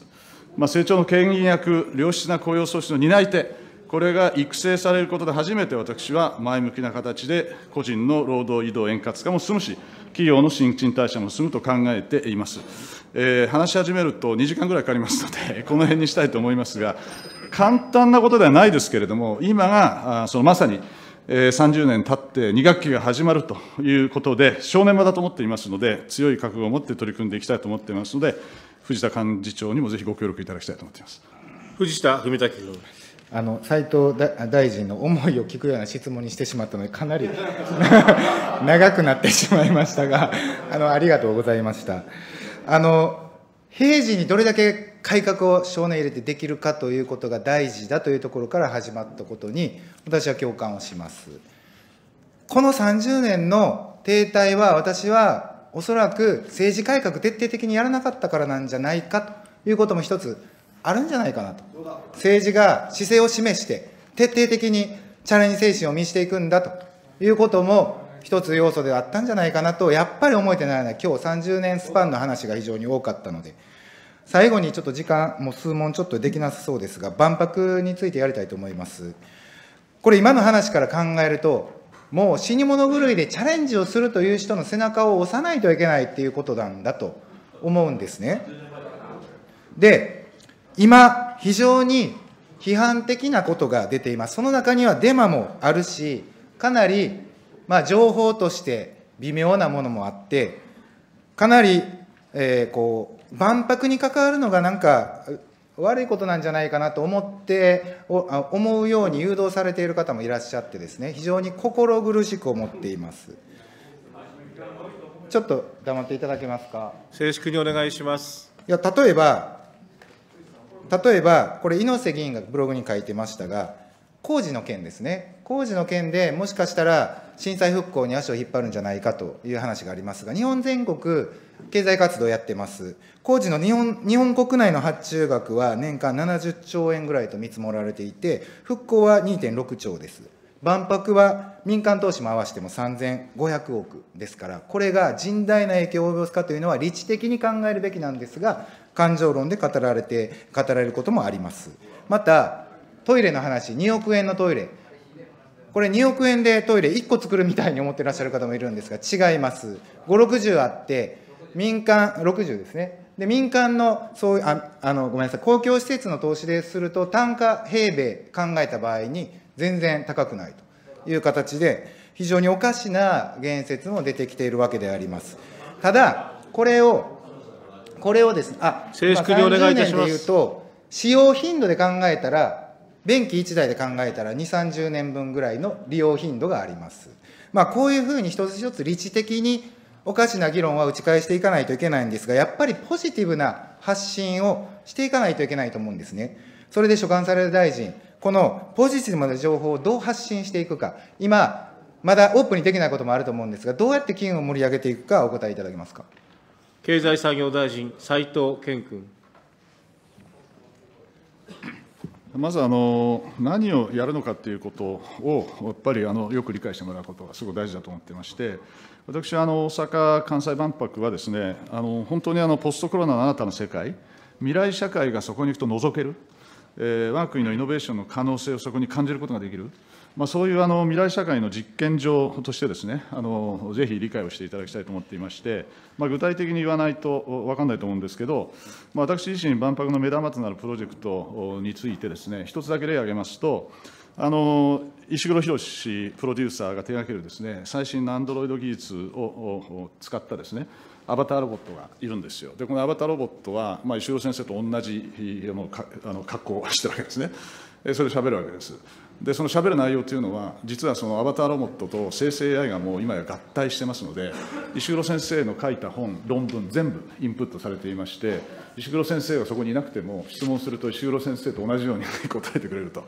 まあ、成長の牽引役、良質な雇用創出の担い手、これが育成されることで初めて私は前向きな形で個人の労働移動円滑化も進むし、企業の新陳代謝も進むと考えています。えー、話し始めると2時間ぐらいかかりますので、この辺にしたいと思いますが、簡単なことではないですけれども、今がそのまさに、え30年経って2学期が始まるということで、正念場だと思っていますので、強い覚悟を持って取り組んでいきたいと思っていますので、藤田幹事長にもぜひご協力いただきたいと思っています。藤田文武君。
あの斉藤大臣の思いを聞くような質問にしてしまったので、かなり 長くなってしまいましたが、あのありがとうございました。あの平時にどれだけ改革を少年入れてできるかということが大事だというところから始まったことに、私は共感をします。この30年の停滞は、私はおそらく政治改革徹底的にやらなかったからなんじゃないかということも一つあるんじゃないかなと。政治が姿勢を示して、徹底的にチャレンジ精神を見していくんだということも、一つ要素であったんじゃないかなと、やっぱり思えてないのは、今日30年スパンの話が非常に多かったので、最後にちょっと時間、もう数問ちょっとできなさそうですが、万博についてやりたいと思います。これ、今の話から考えると、もう死に物狂いでチャレンジをするという人の背中を押さないといけないっていうことなんだと思うんですね。で、今、非常に批判的なことが出ています。その中にはデマもあるし、かなり、まあ、情報として微妙なものもあって、かなり、えー、こう、万博に関わるのがなんか悪いことなんじゃないかなと思って思うように誘導されている方もいらっしゃってですね非常に心苦しく思っていますちょっと黙っていただけますか
正式にお願いします
いや例えば例えば、これ、猪瀬議員がブログに書いてましたが、工事の件ですね、工事の件でもしかしたら震災復興に足を引っ張るんじゃないかという話がありますが、日本全国、経済活動やってます、工事の日本日本国内の発注額は年間70兆円ぐらいと見積もられていて、復興は2.6兆です。万博は民間投資も合わせても3500億ですから、これが甚大な影響を及ぼすかというのは、理知的に考えるべきなんですが、感情論で語られて、語られることもあります。また、トイレの話、2億円のトイレ、これ2億円でトイレ1個作るみたいに思ってらっしゃる方もいるんですが、違います。5、60あって、民間、60ですね。で、民間の、そうあ、あの、ごめんなさい、公共施設の投資ですると、単価平米考えた場合に、全然高くないという形で、非常におかしな言説も出てきているわけであります。ただ、これを、これをですね、あ、正式にお願いいたします。言うと、使用頻度で考えたら、便器1台で考えたら2、30年分ぐらいの利用頻度があります。まあ、こういうふうに一つ一つ理知的におかしな議論は打ち返していかないといけないんですが、やっぱりポジティブな発信をしていかないといけないと思うんですね。それで所管される大臣、このポジティブな情報をどう発信していくか、今、まだオープンにできないこともあると思うんですが、どうやって金を盛り
上げていくか、お答えいただけますか
経済産業大臣、斉藤健君。
まずあの何をやるのかということをやっぱりあのよく理解してもらうことがすごく大事だと思ってまして私はあの大阪・関西万博はですねあの本当にあのポストコロナの新たな世界未来社会がそこに行くと覗けるえー、我が国のイノベーションの可能性をそこに感じることができる、まあ、そういうあの未来社会の実験場としてですねあのぜひ理解をしていただきたいと思っていまして、まあ、具体的に言わないと分かんないと思うんですけど、まあ、私自身万博の目玉となるプロジェクトについてですね一つだけ例を挙げますとあの石黒博プロデューサーが手がけるですね最新のアンドロイド技術を使ったですねアバターロボットがいるんですよ。で、このアバターロボットは、まあ、石黒先生と同じあの格好をしてるわけですね。それ喋るわけです。でその喋る内容というのは実はそのアバターロボットと生成 AI がもう今や合体してますので石黒先生の書いた本論文全部インプットされていまして石黒先生がそこにいなくても質問すると石黒先生と同じように答えてくれると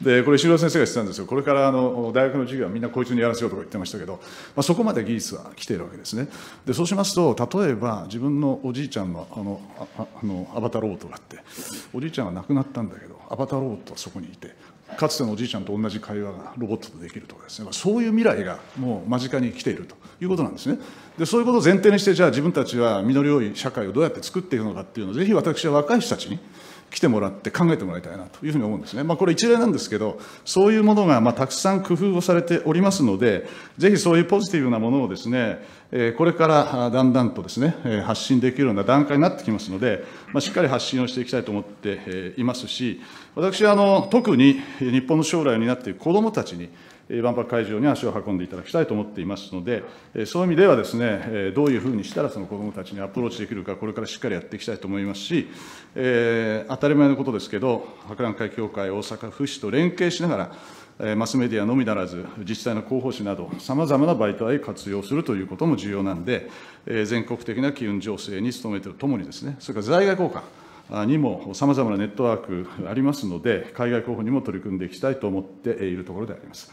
でこれ石黒先生が言ってたんですよこれからあの大学の授業はみんなこいつにやらせようとか言ってましたけど、まあ、そこまで技術は来ているわけですねでそうしますと例えば自分のおじいちゃんのあのあのアバターロボットがあっておじいちゃんは亡くなったんだけどアバターロボットはそこにいてかつてのおじいちゃんと同じ会話がロボットとできるとかですね、まあ、そういう未来がもう間近に来ているということなんですねでそういうことを前提にしてじゃあ自分たちは実り多い社会をどうやって作っていくのかっていうのをぜひ私は若い人たちに来てもらって考えてもらいたいなというふうに思うんですね。まあ、これ一例なんですけど、そういうものがまあたくさん工夫をされておりますので、ぜひそういうポジティブなものをですね、これからだんだんとですね、発信できるような段階になってきますので、まあ、しっかり発信をしていきたいと思っていますし、私はあの特に日本の将来を担っている子どもたちに、万博会場に足を運んでいただきたいと思っていますので、そういう意味ではですね、どういうふうにしたらその子どもたちにアプローチできるか、これからしっかりやっていきたいと思いますし、えー、当たり前のことですけど、博覧会協会大阪府市と連携しながら、マスメディアのみならず、自治体の広報誌など、さまざまな媒体を活用するということも重要なんで、全国的な機運情勢に努めてるともにですね、それから在外交換にもさまざまなネットワークありますので、海外広報にも取り組んでいきたいと思っているところであります。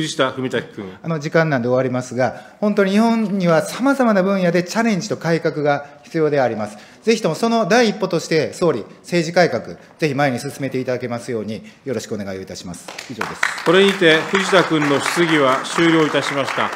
藤田文武君
あの時間なんで終わりますが、本当に日本にはさまざまな分野でチャレンジと改革が必要であります。ぜひともその第一歩として、総理、政治改革、ぜひ前に進めていただけますように、よろしくお願いをいたします。以上ですこ
れにて、藤田君の質疑は終了いたしました。